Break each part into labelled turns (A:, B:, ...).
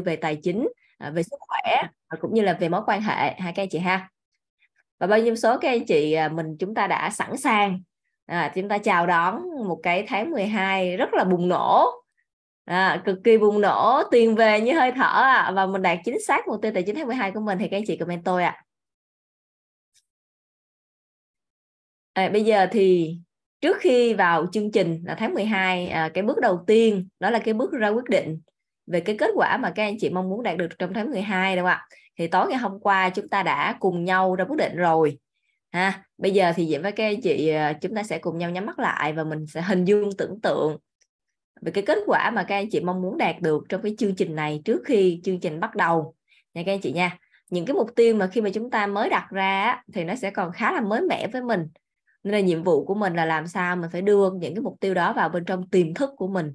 A: về tài chính à, về sức khỏe à, cũng như là về mối quan hệ hai các anh chị ha và bao nhiêu số các anh chị à, mình chúng ta đã sẵn sàng à, chúng ta chào đón một cái tháng 12 rất là bùng nổ à, cực kỳ bùng nổ tiền về như hơi thở à. và mình đạt chính xác mục tiêu tài chính tháng 12 của mình thì các anh chị comment tôi ạ à. À, bây giờ thì trước khi vào chương trình là tháng 12 à, cái bước đầu tiên đó là cái bước ra quyết định về cái kết quả mà các anh chị mong muốn đạt được trong tháng 12 đúng không ạ? Thì tối ngày hôm qua chúng ta đã cùng nhau ra quyết định rồi. Ha, bây giờ thì Diễm với các anh chị ờ, chúng ta sẽ cùng nhau nhắm mắt lại và mình sẽ hình dung tưởng tượng về cái kết quả mà các anh chị mong muốn đạt được trong cái chương trình này trước khi chương trình bắt đầu nha các anh chị nha. Những cái mục tiêu mà khi mà chúng ta mới đặt ra thì nó sẽ còn khá là mới mẻ với mình. Nên là nhiệm vụ của mình là làm sao mình phải đưa những cái mục tiêu đó vào bên trong tiềm thức của mình.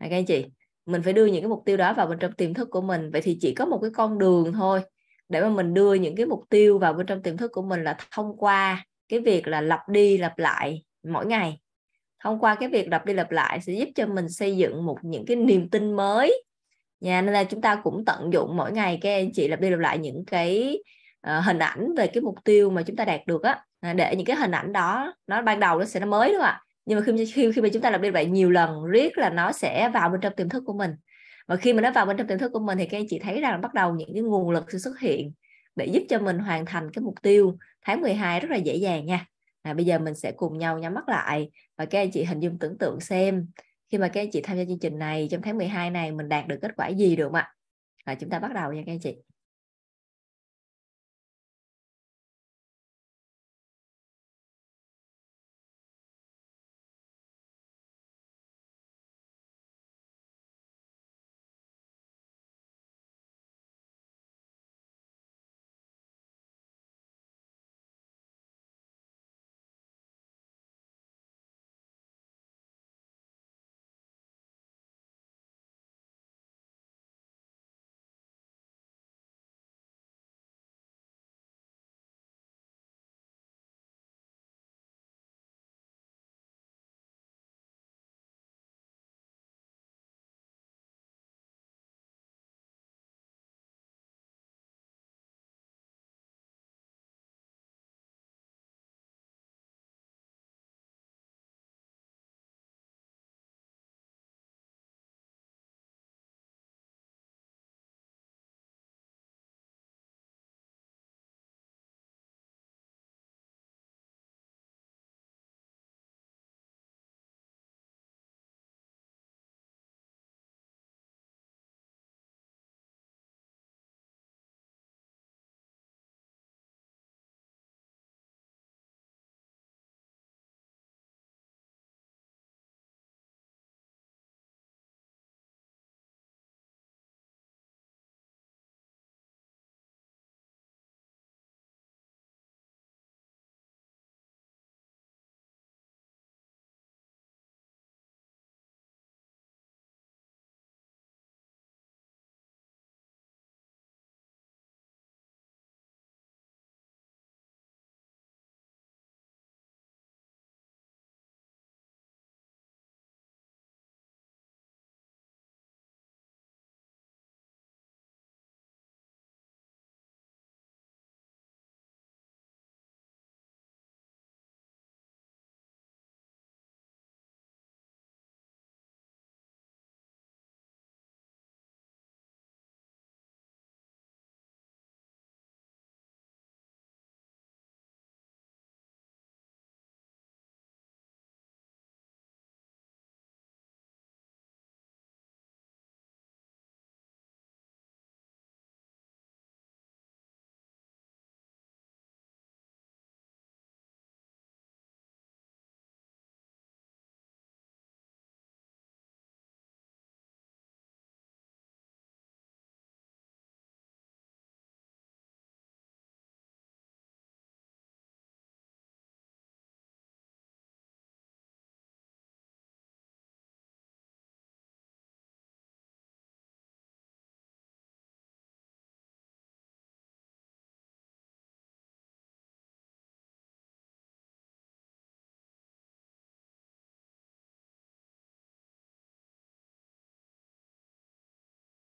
A: Các anh chị mình phải đưa những cái mục tiêu đó vào bên trong tiềm thức của mình vậy thì chỉ có một cái con đường thôi để mà mình đưa những cái mục tiêu vào bên trong tiềm thức của mình là thông qua cái việc là lặp đi lặp lại mỗi ngày thông qua cái việc lặp đi lặp lại sẽ giúp cho mình xây dựng một những cái niềm tin mới nha nên là chúng ta cũng tận dụng mỗi ngày các anh chị lặp đi lặp lại những cái uh, hình ảnh về cái mục tiêu mà chúng ta đạt được á à, để những cái hình ảnh đó nó ban đầu nó sẽ nó mới đúng không ạ nhưng mà khi khi khi mà chúng ta làm như vậy nhiều lần riết là nó sẽ vào bên trong tiềm thức của mình và khi mà nó vào bên trong tiềm thức của mình thì các anh chị thấy rằng bắt đầu những cái nguồn lực sẽ xuất hiện để giúp cho mình hoàn thành cái mục tiêu tháng 12 rất là dễ dàng nha à, bây giờ mình sẽ cùng nhau nhắm mắt lại và các anh chị hình dung tưởng tượng xem khi mà các anh chị tham gia chương trình này trong tháng 12 này mình đạt được kết quả gì được ạ và chúng ta bắt đầu nha các anh chị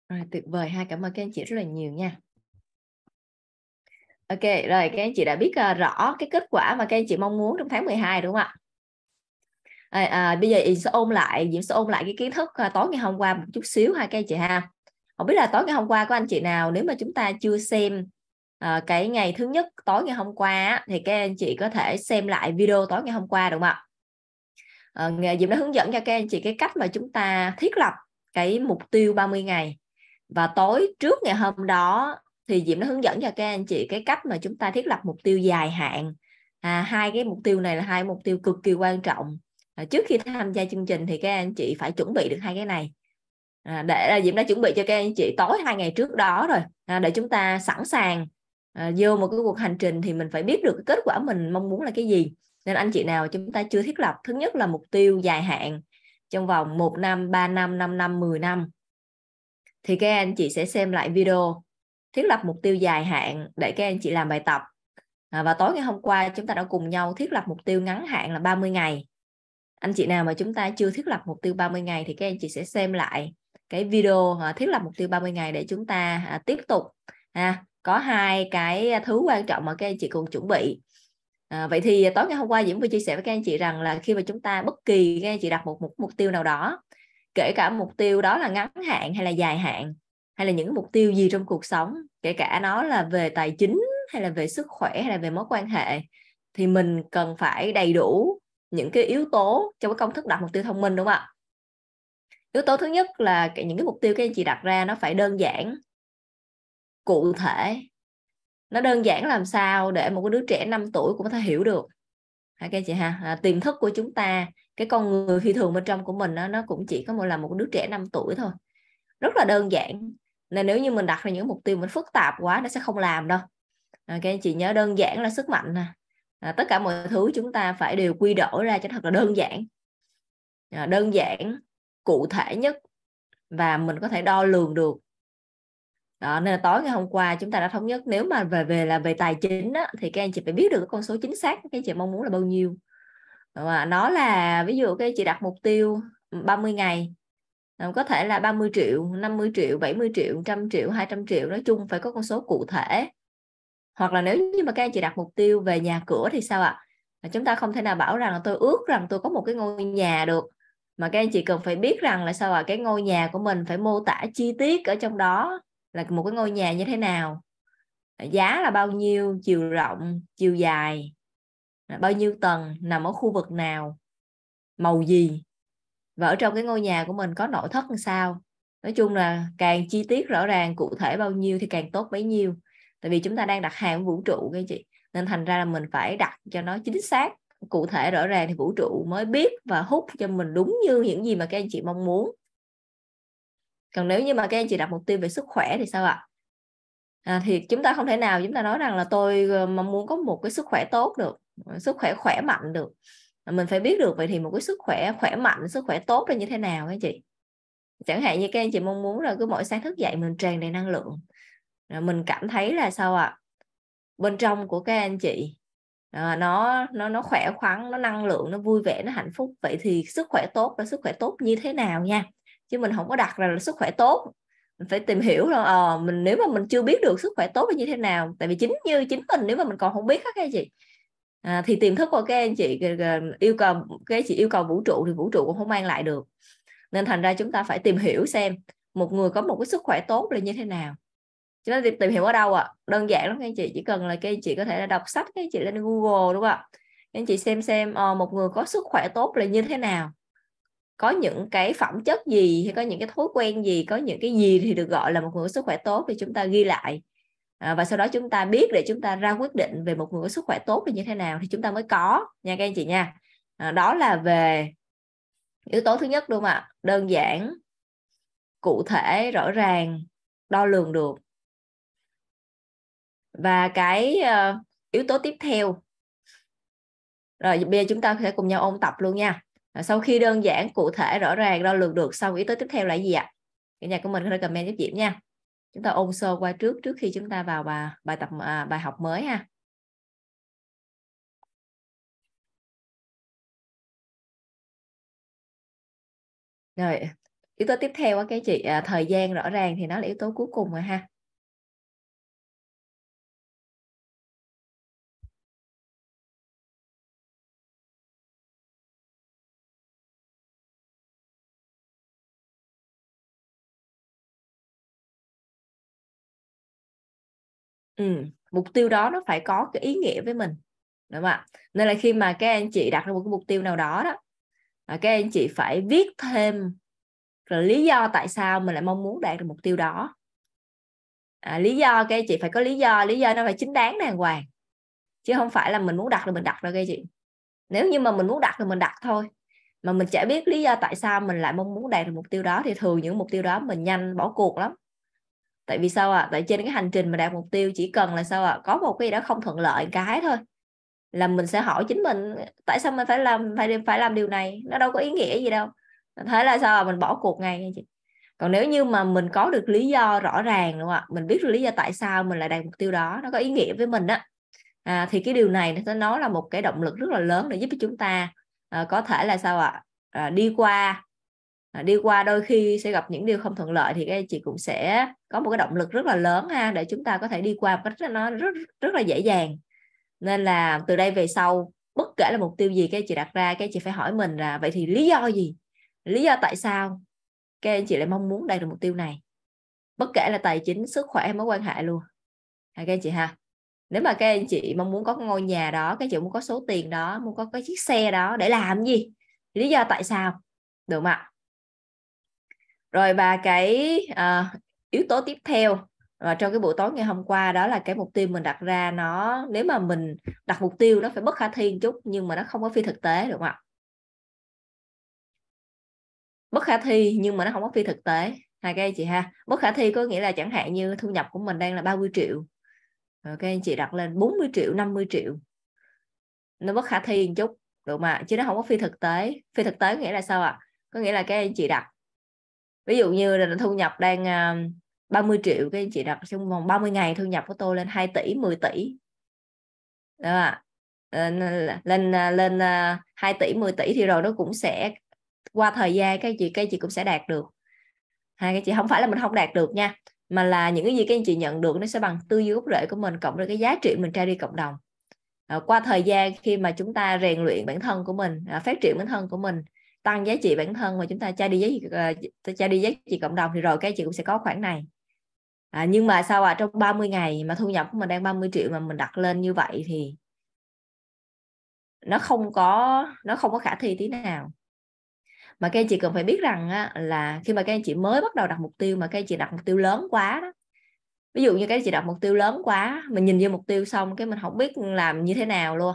A: Rồi tuyệt vời ha, cảm ơn các anh chị rất là nhiều nha. Ok, rồi các anh chị đã biết uh, rõ cái kết quả mà các anh chị mong muốn trong tháng 12 đúng không ạ? À, à, bây giờ Yến sẽ ôn lại, Diễm sẽ ôn lại cái kiến thức uh, tối ngày hôm qua một chút xíu ha các anh chị ha. Không biết là tối ngày hôm qua của anh chị nào nếu mà chúng ta chưa xem uh, cái ngày thứ nhất tối ngày hôm qua thì các anh chị có thể xem lại video tối ngày hôm qua đúng không ạ? À, Diễm đã hướng dẫn cho các anh chị cái cách mà chúng ta thiết lập cái mục tiêu 30 ngày và tối trước ngày hôm đó thì diệm đã hướng dẫn cho các anh chị cái cách mà chúng ta thiết lập mục tiêu dài hạn à, hai cái mục tiêu này là hai mục tiêu cực kỳ quan trọng à, trước khi tham gia chương trình thì các anh chị phải chuẩn bị được hai cái này à, để là Diễm đã chuẩn bị cho các anh chị tối hai ngày trước đó rồi à, để chúng ta sẵn sàng à, vô một cái cuộc hành trình thì mình phải biết được cái kết quả mình mong muốn là cái gì nên anh chị nào chúng ta chưa thiết lập thứ nhất là mục tiêu dài hạn trong vòng 1 năm, 3 năm, 5 năm, 10 năm thì các anh chị sẽ xem lại video thiết lập mục tiêu dài hạn để các anh chị làm bài tập à, và tối ngày hôm qua chúng ta đã cùng nhau thiết lập mục tiêu ngắn hạn là 30 ngày anh chị nào mà chúng ta chưa thiết lập mục tiêu 30 ngày thì các anh chị sẽ xem lại cái video à, thiết lập mục tiêu 30 ngày để chúng ta à, tiếp tục à, có hai cái thứ quan trọng mà các anh chị cùng chuẩn bị à, vậy thì tối ngày hôm qua diễm vừa chia sẻ với các anh chị rằng là khi mà chúng ta bất kỳ các anh chị đặt một mục mục tiêu nào đó kể cả mục tiêu đó là ngắn hạn hay là dài hạn hay là những mục tiêu gì trong cuộc sống kể cả nó là về tài chính hay là về sức khỏe hay là về mối quan hệ thì mình cần phải đầy đủ những cái yếu tố trong cái công thức đặt mục tiêu thông minh đúng không ạ yếu tố thứ nhất là những cái mục tiêu các anh chị đặt ra nó phải đơn giản cụ thể nó đơn giản làm sao để một cái đứa trẻ 5 tuổi cũng có thể hiểu được hả các anh chị ha à, tiềm thức của chúng ta cái con người phi thường bên trong của mình đó, nó cũng chỉ có một là một đứa trẻ 5 tuổi thôi rất là đơn giản nên nếu như mình đặt ra những mục tiêu mình phức tạp quá nó sẽ không làm đâu à, các anh chị nhớ đơn giản là sức mạnh nè à, tất cả mọi thứ chúng ta phải đều quy đổi ra cho thật là đơn giản à, đơn giản cụ thể nhất và mình có thể đo lường được đó nên là tối ngày hôm qua chúng ta đã thống nhất nếu mà về về là về tài chính á, thì các anh chị phải biết được cái con số chính xác các anh chị mong muốn là bao nhiêu và ờ, nó là ví dụ cái chị đặt mục tiêu 30 ngày ờ, có thể là 30 triệu, 50 triệu, 70 triệu, 100 triệu, 200 triệu nói chung phải có con số cụ thể. Hoặc là nếu như mà các anh chị đặt mục tiêu về nhà cửa thì sao ạ? À? Chúng ta không thể nào bảo rằng là tôi ước rằng tôi có một cái ngôi nhà được mà các anh chị cần phải biết rằng là sao ạ? À? Cái ngôi nhà của mình phải mô tả chi tiết ở trong đó là một cái ngôi nhà như thế nào. Giá là bao nhiêu, chiều rộng, chiều dài, bao nhiêu tầng nằm ở khu vực nào màu gì và ở trong cái ngôi nhà của mình có nội thất làm sao nói chung là càng chi tiết rõ ràng cụ thể bao nhiêu thì càng tốt bấy nhiêu tại vì chúng ta đang đặt hàng vũ trụ các chị nên thành ra là mình phải đặt cho nó chính xác cụ thể rõ ràng thì vũ trụ mới biết và hút cho mình đúng như những gì mà các anh chị mong muốn còn nếu như mà các anh chị đặt mục tiêu về sức khỏe thì sao ạ à, thì chúng ta không thể nào chúng ta nói rằng là tôi ờ, mong muốn có một cái sức khỏe tốt được Ờ, sức khỏe khỏe mạnh được mình phải biết được vậy thì một cái sức khỏe khỏe mạnh sức khỏe tốt là như thế nào anh chị chẳng hạn như các anh chị mong muốn là cứ mỗi sáng thức dậy mình tràn đầy năng lượng rồi mình cảm thấy là sao ạ à? bên trong của các anh chị à, nó nó nó khỏe khoắn nó năng lượng nó vui vẻ nó hạnh phúc vậy thì sức khỏe tốt là sức khỏe tốt như thế nào nha chứ mình không có đặt ra là sức khỏe tốt mình phải tìm hiểu là à, mình nếu mà mình chưa biết được sức khỏe tốt là như thế nào tại vì chính như chính mình nếu mà mình còn không biết các anh chị à, thì tiềm thức của các anh chị ờ, ờ, yêu cầu các anh chị yêu cầu vũ trụ thì vũ trụ cũng không mang lại được nên thành ra chúng ta phải tìm hiểu xem một người có một cái sức khỏe tốt là như thế nào chúng ta tìm, tìm hiểu ở đâu ạ à? đơn giản lắm các anh chị chỉ cần là các anh chị có thể là đọc sách các anh chị lên google đúng không ạ các anh chị xem xem à, một người có sức khỏe tốt là như thế nào có những cái phẩm chất gì hay có những cái thói quen gì có những cái gì thì được gọi là một người có sức khỏe tốt thì chúng ta ghi lại à, và sau đó chúng ta biết để chúng ta ra quyết định về một người có sức khỏe tốt là như thế nào thì chúng ta mới có nha các anh chị nha à, đó là về yếu tố thứ nhất đúng không ạ đơn giản cụ thể rõ ràng đo lường được và cái uh, yếu tố tiếp theo rồi bây giờ chúng ta sẽ cùng nhau ôn tập luôn nha sau khi đơn giản cụ thể rõ ràng đo lường được xong yếu tố tiếp theo là gì ạ cả nhà của mình có thể comment giúp diễm nha chúng ta ôn sơ qua trước trước khi chúng ta vào bài bài tập à, bài học mới ha
B: rồi yếu tố tiếp theo á các chị à, thời gian rõ ràng thì nó là yếu tố cuối cùng rồi ha
A: ừ, mục tiêu đó nó phải có cái ý nghĩa với mình đúng không ạ nên là khi mà các anh chị đặt ra một cái mục tiêu nào đó đó các anh chị phải viết thêm rồi lý do tại sao mình lại mong muốn đạt được mục tiêu đó à, lý do các anh chị phải có lý do lý do nó phải chính đáng đàng hoàng chứ không phải là mình muốn đặt rồi mình đặt rồi các anh chị nếu như mà mình muốn đặt thì mình đặt thôi mà mình chả biết lý do tại sao mình lại mong muốn đạt được mục tiêu đó thì thường những mục tiêu đó mình nhanh bỏ cuộc lắm tại vì sao ạ à? tại trên cái hành trình mà đạt mục tiêu chỉ cần là sao ạ à? có một cái gì đó không thuận lợi cái thôi là mình sẽ hỏi chính mình tại sao mình phải làm phải phải làm điều này nó đâu có ý nghĩa gì đâu thế là sao à? mình bỏ cuộc ngay nha chị còn nếu như mà mình có được lý do rõ ràng đúng không ạ mình biết được lý do tại sao mình lại đạt mục tiêu đó nó có ý nghĩa với mình á à, thì cái điều này nó là một cái động lực rất là lớn để giúp cho chúng ta à, có thể là sao ạ à? à, đi qua À, đi qua đôi khi sẽ gặp những điều không thuận lợi thì các anh chị cũng sẽ có một cái động lực rất là lớn ha để chúng ta có thể đi qua một cách nó rất rất là dễ dàng nên là từ đây về sau bất kể là mục tiêu gì các anh chị đặt ra các anh chị phải hỏi mình là vậy thì lý do gì lý do tại sao các anh chị lại mong muốn đạt được mục tiêu này bất kể là tài chính sức khỏe mối quan hệ luôn à, các anh chị ha nếu mà các anh chị mong muốn có ngôi nhà đó các anh chị muốn có số tiền đó muốn có cái chiếc xe đó để làm gì lý do tại sao được không ạ rồi và cái à, yếu tố tiếp theo và trong cái buổi tối ngày hôm qua đó là cái mục tiêu mình đặt ra nó nếu mà mình đặt mục tiêu nó phải bất khả thi một chút nhưng mà nó không có phi thực tế được không ạ bất khả thi nhưng mà nó không có phi thực tế hai cái chị ha bất khả thi có nghĩa là chẳng hạn như thu nhập của mình đang là 30 triệu rồi anh chị đặt lên 40 triệu 50 triệu nó bất khả thi một chút được mà chứ nó không có phi thực tế phi thực tế nghĩa là sao ạ có nghĩa là cái anh chị đặt ví dụ như là thu nhập đang uh, à, 30 triệu cái anh chị đặt trong vòng 30 ngày thu nhập của tôi lên 2 tỷ 10 tỷ đó ạ ờ, lên à, lên lên à, 2 tỷ 10 tỷ thì rồi nó cũng sẽ qua thời gian cái chị cái chị cũng sẽ đạt được hai cái chị không phải là mình không đạt được nha mà là những cái gì các anh chị nhận được nó sẽ bằng tư duy gốc rễ của mình cộng với cái giá trị mình trao đi cộng đồng à, qua thời gian khi mà chúng ta rèn luyện bản thân của mình à, phát triển bản thân của mình tăng giá trị bản thân và chúng ta tra đi giá trị ờ, tra đi giá trị cộng đồng thì rồi các chị cũng sẽ có khoản này à, nhưng mà sao à trong 30 ngày mà thu nhập của mình đang 30 triệu mà mình đặt lên như vậy thì nó không có nó không có khả thi tí nào mà các anh chị cần phải biết rằng á, là khi mà các anh chị mới bắt đầu đặt mục tiêu mà các anh chị đặt mục tiêu lớn quá đó ví dụ như các anh chị đặt mục tiêu lớn quá mình nhìn vô mục tiêu xong cái mình không biết làm như thế nào luôn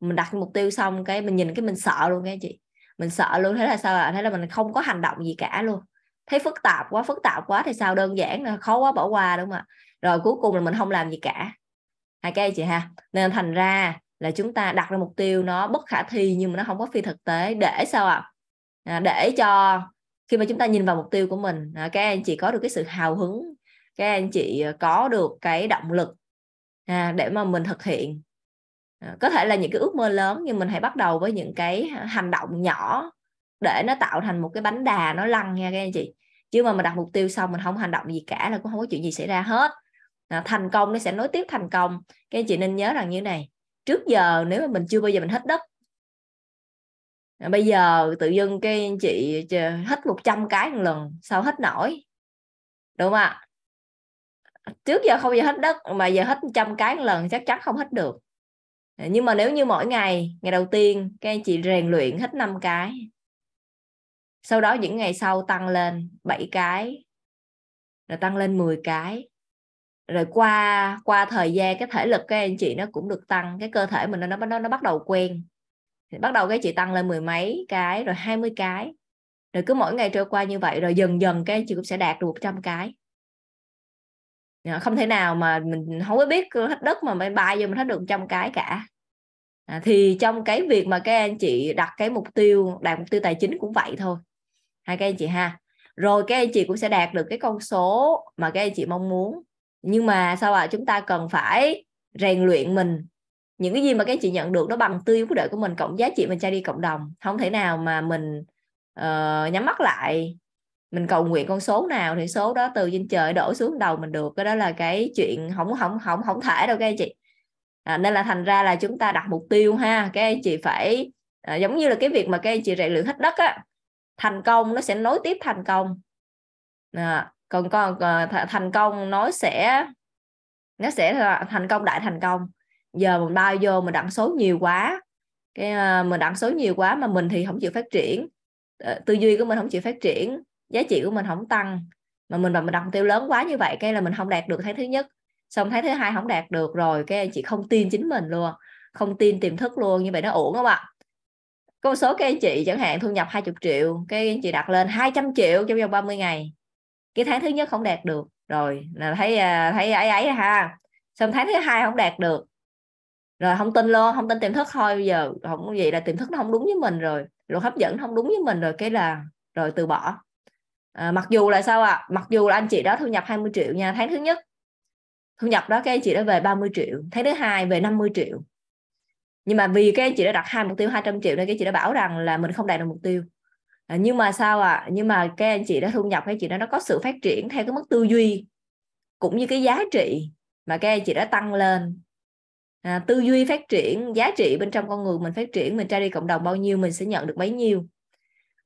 A: mình đặt mục tiêu xong cái mình nhìn cái mình sợ luôn các anh chị mình sợ luôn thế là sao ạ thế là mình không có hành động gì cả luôn thấy phức tạp quá phức tạp quá thì sao đơn giản là khó quá bỏ qua đúng không ạ rồi cuối cùng là mình không làm gì cả hai cái chị ha nên thành ra là chúng ta đặt ra mục tiêu nó bất khả thi nhưng mà nó không có phi thực tế để sao ạ à? để cho khi mà chúng ta nhìn vào mục tiêu của mình à, các anh chị có được cái sự hào hứng các anh chị có được cái động lực à, để mà mình thực hiện Ờ, có thể là những cái ước mơ lớn nhưng mình hãy bắt đầu với những cái hành động nhỏ để nó tạo thành một cái bánh đà nó lăn nha các anh chị chứ mà mình đặt mục tiêu xong mình không hành động gì cả là cũng không có chuyện gì xảy ra hết ờ, thành công nó sẽ nối tiếp thành công các anh chị nên nhớ rằng như này trước giờ nếu mà mình chưa bao giờ mình hết đất ờ, bây giờ tự dưng cái anh chị hết 100 cái một lần sau hết nổi đúng không ạ trước giờ không bao giờ hết đất mà giờ hết trăm cái một lần chắc chắn không hết được Ờ, nhưng mà nếu như mỗi ngày ngày đầu tiên các anh chị rèn luyện hết 5 cái sau đó những ngày sau tăng lên 7 cái rồi tăng lên 10 cái rồi qua qua thời gian cái thể lực các anh chị nó cũng được tăng cái cơ thể mình nó nó nó bắt đầu quen bắt đầu cái chị tăng lên mười mấy cái rồi hai mươi cái rồi cứ mỗi ngày trôi qua như vậy rồi dần dần các anh chị cũng sẽ đạt được một trăm cái Ờ, không thể nào mà mình không có biết hết đất mà bay bay vô mình hết được trăm cái cả à, thì trong cái việc mà các anh chị đặt cái mục tiêu đạt mục tiêu tài chính cũng vậy thôi hai các anh chị ha rồi các anh chị cũng sẽ đạt được cái con số mà các anh chị mong muốn nhưng mà sao ạ à? chúng ta cần phải rèn luyện mình những cái gì mà các anh chị nhận được nó bằng tư yếu của đời của mình cộng giá trị mình trai đi cộng đồng không thể nào mà mình uh, nhắm mắt lại mình cầu nguyện con số nào thì số đó từ trên trời đổ xuống đầu mình được cái đó là cái chuyện không không không không thể đâu các anh chị à, nên là thành ra là chúng ta đặt mục tiêu ha các anh chị phải à, giống như là cái việc mà các anh chị rèn luyện hết đất á thành công nó sẽ nối tiếp thành công à, còn con à, th- thành công nó sẽ nó sẽ là thành công đại thành công giờ mình bao vô mình đặt số nhiều quá cái uh, mình đặt số nhiều quá mà mình thì không chịu phát triển ờ, tư duy của mình không chịu phát triển giá trị của mình không tăng mà mình mà mình đặt mục tiêu lớn quá như vậy cái là mình không đạt được tháng thứ nhất xong tháng thứ hai không đạt được rồi cái anh chị không tin chính mình luôn không tin tiềm thức luôn như vậy nó ổn không ạ có một số cái anh chị chẳng hạn thu nhập 20 triệu cái anh chị đặt lên 200 triệu trong vòng 30 ngày cái tháng thứ nhất không đạt được rồi là thấy à, thấy ấy ấy ha xong tháng thứ hai không đạt được rồi không tin luôn không tin tiềm thức thôi bây giờ không vậy là tiềm thức nó không đúng với mình rồi luật hấp dẫn không đúng với mình rồi cái là rồi từ bỏ à, mặc dù là sao ạ à? mặc dù là anh chị đó thu nhập 20 triệu nha tháng thứ nhất thu nhập đó các anh chị đó về 30 triệu tháng thứ hai về 50 triệu nhưng mà vì các anh chị đã đặt hai mục tiêu 200 triệu nên các chị đã bảo rằng là mình không đạt được mục tiêu à, nhưng mà sao ạ à? nhưng mà các anh chị đã thu nhập các anh chị đó nó có sự phát triển theo cái mức tư duy cũng như cái giá trị mà các anh chị đã tăng lên à, tư duy phát triển giá trị bên trong con người mình phát triển mình ra đi cộng đồng bao nhiêu mình sẽ nhận được bấy nhiêu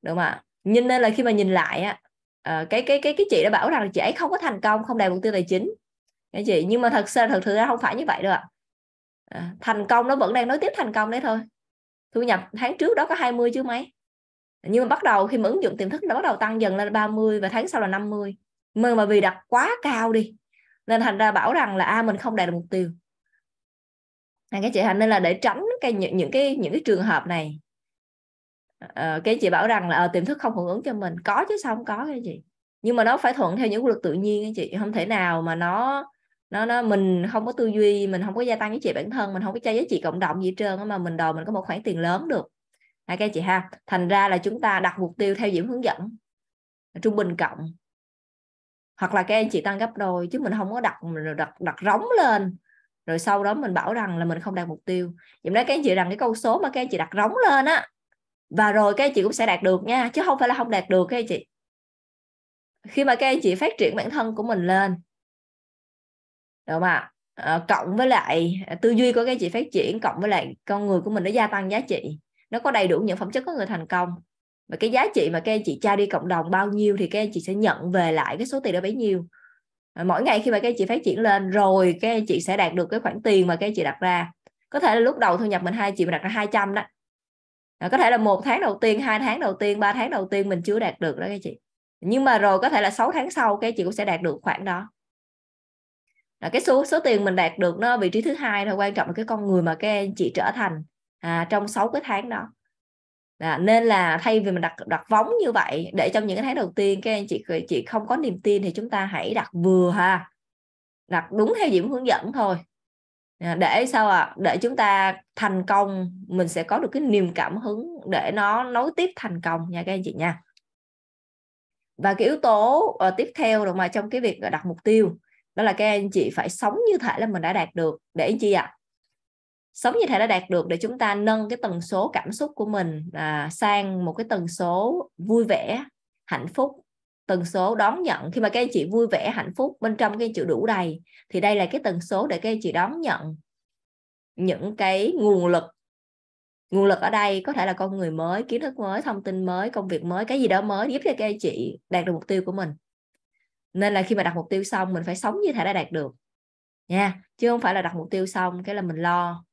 A: đúng không ạ à? nên là khi mà nhìn lại á Ờ, cái cái cái cái chị đã bảo rằng chị ấy không có thành công không đạt mục tiêu tài chính cái dạ chị nhưng mà thật sự thật sự ra không phải như vậy đâu ạ à. thành công nó vẫn đang nối tiếp thành công đấy thôi thu nhập tháng trước đó có 20 chứ mấy nhưng mà bắt đầu khi mà ứng dụng tiềm thức nó bắt đầu tăng dần lên 30 và tháng sau là 50 nhưng mà vì đặt quá cao đi nên thành ra bảo rằng là a à, mình không đạt được mục tiêu à, cái chị hành nên là để tránh cái những, những cái những cái trường hợp này uh, cái chị bảo rằng là uh, tiềm thức không hưởng ứng cho mình có chứ sao không có cái chị nhưng mà nó phải thuận theo những quy luật tự nhiên ấy chị không thể nào mà nó nó nó mình không có tư duy mình không có gia tăng giá trị bản thân mình không có cho giá trị cộng đồng gì hết trơn mà mình đòi mình có một khoản tiền lớn được hai okay, chị ha thành ra là chúng ta đặt mục tiêu theo diễm hướng dẫn trung bình cộng hoặc là các anh chị tăng gấp đôi chứ mình không có đặt đặt đặt rống lên rồi sau đó mình bảo rằng là mình không đạt mục tiêu vậy đó các anh chị rằng cái câu số mà các anh chị đặt rống lên á và rồi các anh chị cũng sẽ đạt được nha chứ không phải là không đạt được các anh chị khi mà các anh chị phát triển bản thân của mình lên đúng không ạ ờ, cộng với lại à, tư duy của các anh chị phát triển cộng với lại con người của mình nó gia tăng giá trị nó có đầy đủ những phẩm chất của người thành công và cái giá trị mà các anh chị trao đi cộng đồng bao nhiêu thì các anh chị sẽ nhận về lại cái số tiền đó bấy nhiêu mỗi ngày khi mà các anh chị phát triển lên rồi các anh chị sẽ đạt được cái khoản tiền mà các anh chị đặt ra có thể là lúc đầu thu nhập mình hai chị mình đặt ra 200 đó à, có thể là một tháng đầu tiên hai tháng đầu tiên ba tháng đầu tiên mình chưa đạt được đó các chị nhưng mà rồi có thể là 6 tháng sau các chị cũng sẽ đạt được khoảng đó là cái số số tiền mình đạt được nó vị trí thứ hai thôi quan trọng là cái con người mà các anh chị trở thành à, trong 6 cái tháng đó à, nên là thay vì mình đặt đặt vóng như vậy để trong những cái tháng đầu tiên các anh chị chị không có niềm tin thì chúng ta hãy đặt vừa ha đặt đúng theo điểm hướng dẫn thôi Dạ, để sao ạ à? để chúng ta thành công mình sẽ có được cái niềm cảm hứng để nó nối tiếp thành công nha các anh chị nha và cái yếu tố uh, tiếp theo rồi mà trong cái việc đặt mục tiêu đó là các anh chị phải sống như thể là mình đã đạt được để anh chị ạ à? sống như thể đã đạt được để chúng ta nâng cái tần số cảm xúc của mình à, sang một cái tần số vui vẻ hạnh phúc tần số đón nhận khi mà các anh chị vui vẻ hạnh phúc bên trong các anh chị đủ đầy thì đây là cái tần số để các anh chị đón nhận những cái nguồn lực nguồn lực ở đây có thể là con người mới kiến thức mới thông tin mới công việc mới cái gì đó mới giúp cho các anh chị đạt được mục tiêu của mình nên là khi mà đặt mục tiêu xong mình phải sống như thể đã đạt được nha chứ không phải là đặt mục tiêu xong cái là mình lo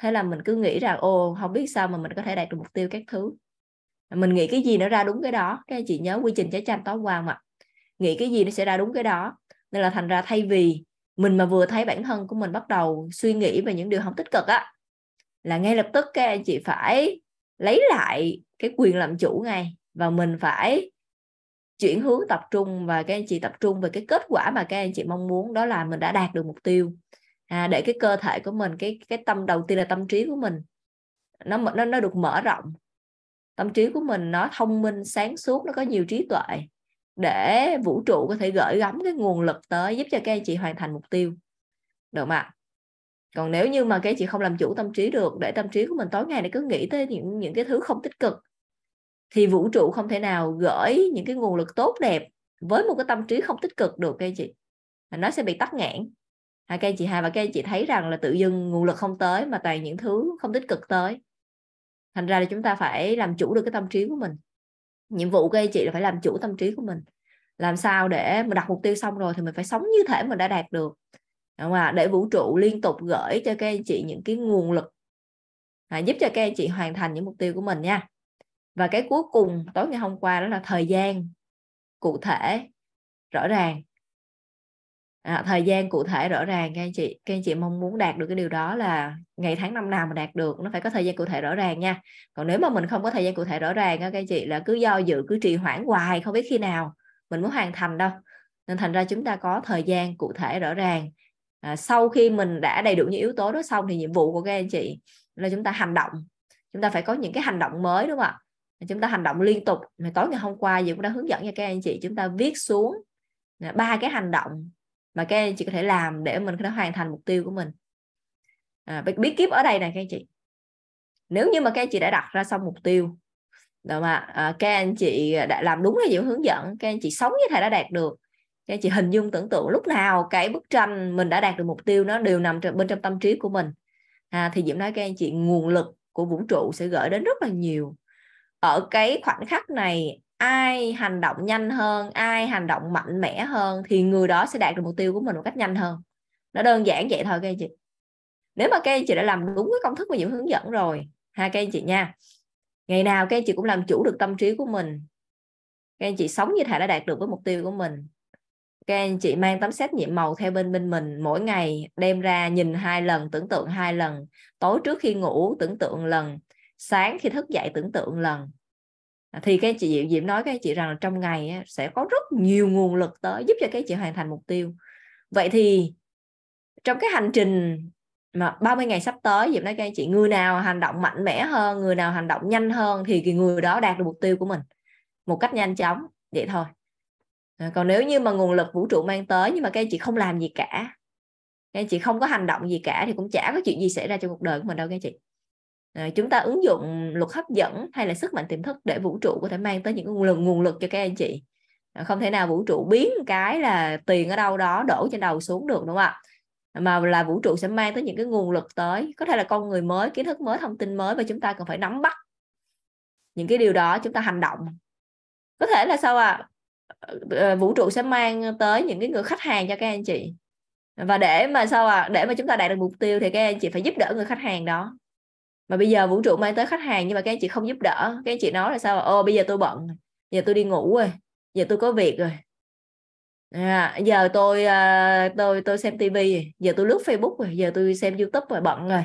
A: thế là mình cứ nghĩ rằng ô không biết sao mà mình có thể đạt được mục tiêu các thứ mình nghĩ cái gì nó ra đúng cái đó các anh chị nhớ quy trình trái chanh tối qua mà nghĩ cái gì nó sẽ ra đúng cái đó nên là thành ra thay vì mình mà vừa thấy bản thân của mình bắt đầu suy nghĩ về những điều không tích cực á là ngay lập tức các anh chị phải lấy lại cái quyền làm chủ ngay và mình phải chuyển hướng tập trung và các anh chị tập trung về cái kết quả mà các anh chị mong muốn đó là mình đã đạt được mục tiêu à, để cái cơ thể của mình cái cái tâm đầu tiên là tâm trí của mình nó nó nó được mở rộng tâm trí của mình nó thông minh sáng suốt nó có nhiều trí tuệ để vũ trụ có thể gửi gắm cái nguồn lực tới giúp cho các anh chị hoàn thành mục tiêu được không ạ còn nếu như mà các anh chị không làm chủ tâm trí được để tâm trí của mình tối ngày để cứ nghĩ tới những những cái thứ không tích cực thì vũ trụ không thể nào gửi những cái nguồn lực tốt đẹp với một cái tâm trí không tích cực được các anh chị nó sẽ bị tắc nghẽn à, các anh chị Hà và các anh chị thấy rằng là tự dưng nguồn lực không tới mà toàn những thứ không tích cực tới thành ra là chúng ta phải làm chủ được cái tâm trí của mình nhiệm vụ của anh chị là phải làm chủ tâm trí của mình làm sao để mình đặt mục tiêu xong rồi thì mình phải sống như thể mình đã đạt được đúng không để vũ trụ liên tục gửi cho các anh chị những cái nguồn lực à, giúp cho các anh chị hoàn thành những mục tiêu của mình nha và cái cuối cùng tối ngày hôm qua đó là thời gian cụ thể rõ ràng à, thời gian cụ thể rõ ràng nha anh chị các anh chị mong muốn đạt được cái điều đó là ngày tháng năm nào mà đạt được nó phải có thời gian cụ thể rõ ràng nha còn nếu mà mình không có thời gian cụ thể rõ ràng các anh chị là cứ do dự cứ trì hoãn hoài không biết khi nào mình mới hoàn thành đâu nên thành ra chúng ta có thời gian cụ thể rõ ràng à, sau khi mình đã đầy đủ những yếu tố đó xong thì nhiệm vụ của các anh chị là chúng ta hành động chúng ta phải có những cái hành động mới đúng không ạ chúng ta hành động liên tục mà tối ngày hôm qua dì cũng đã hướng dẫn cho các anh chị chúng ta viết xuống à, ba cái hành động mà các anh chị có thể làm để mình có thể hoàn thành mục tiêu của mình à, bí kíp ở đây này các anh chị nếu như mà các anh chị đã đặt ra xong mục tiêu rồi mà à, các anh chị đã làm đúng theo những hướng dẫn các anh chị sống như thầy đã đạt được các anh chị hình dung tưởng tượng lúc nào cái bức tranh mình đã đạt được mục tiêu nó đều nằm bên trong tâm trí của mình à, thì diễm nói các anh chị nguồn lực của vũ trụ sẽ gửi đến rất là nhiều ở cái khoảnh khắc này ai hành động nhanh hơn ai hành động mạnh mẽ hơn thì người đó sẽ đạt được mục tiêu của mình một cách nhanh hơn nó đơn giản vậy thôi các anh chị nếu mà các anh chị đã làm đúng cái công thức và những hướng dẫn rồi ha các anh chị nha ngày nào các anh chị cũng làm chủ được tâm trí của mình các anh chị sống như thể đã đạt được với mục tiêu của mình các anh chị mang tấm xét nhiệm màu theo bên bên mình mỗi ngày đem ra nhìn hai lần tưởng tượng hai lần tối trước khi ngủ tưởng tượng lần sáng khi thức dậy tưởng tượng lần Ờ, thì cái chị Diệu Diệm nói cái chị rằng là trong ngày sẽ có rất nhiều nguồn lực tới giúp cho cái chị hoàn thành mục tiêu vậy thì trong cái hành trình mà 30 ngày sắp tới Diệp nói các chị người nào hành động mạnh mẽ hơn người nào hành động nhanh hơn thì cái người đó đạt được mục tiêu của mình một cách nhanh chóng vậy thôi ờ, còn nếu như mà nguồn lực vũ trụ mang tới nhưng mà các anh chị không làm gì cả các anh chị không có hành động gì cả thì cũng chả có chuyện gì xảy ra cho cuộc đời của mình đâu các anh chị à, chúng ta ứng dụng luật hấp dẫn hay là sức mạnh tiềm thức để vũ trụ có thể mang tới những nguồn lực nguồn lực cho các anh chị à, không thể nào vũ trụ biến cái là tiền ở đâu đó đổ trên đầu xuống được đúng không ạ mà là vũ trụ sẽ mang tới những cái nguồn lực tới có thể là con người mới kiến thức mới thông tin mới và chúng ta cần phải nắm bắt những cái điều đó chúng ta hành động có thể là sao ạ à? vũ trụ sẽ mang tới những cái người khách hàng cho các anh chị và để mà sao ạ à? để mà chúng ta đạt được mục tiêu thì các anh chị phải giúp đỡ người khách hàng đó mà bây giờ vũ trụ mang tới khách hàng nhưng mà các anh chị không giúp đỡ các anh chị nói là sao mà, ô bây giờ tôi bận giờ tôi đi ngủ rồi giờ tôi có việc rồi à, giờ tôi à, tôi tôi xem tivi giờ tôi lướt facebook rồi giờ tôi xem youtube rồi bận rồi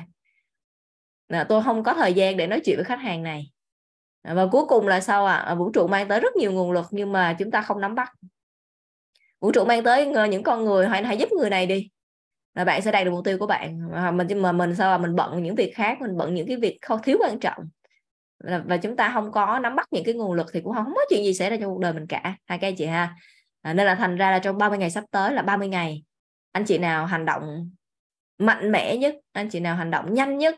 A: à, tôi không có thời gian để nói chuyện với khách hàng này à, và cuối cùng là sao ạ à? vũ trụ mang tới rất nhiều nguồn lực nhưng mà chúng ta không nắm bắt vũ trụ mang tới những con người hãy hãy giúp người này đi là bạn sẽ đạt được mục tiêu của bạn mà mình mà mình sao mà mình bận những việc khác mình bận những cái việc không thiếu quan trọng và chúng ta không có nắm bắt những cái nguồn lực thì cũng không có chuyện gì xảy ra trong cuộc đời mình cả hai các chị ha à, nên là thành ra là trong 30 ngày sắp tới là 30 ngày anh chị nào hành động mạnh mẽ nhất anh chị nào hành động nhanh nhất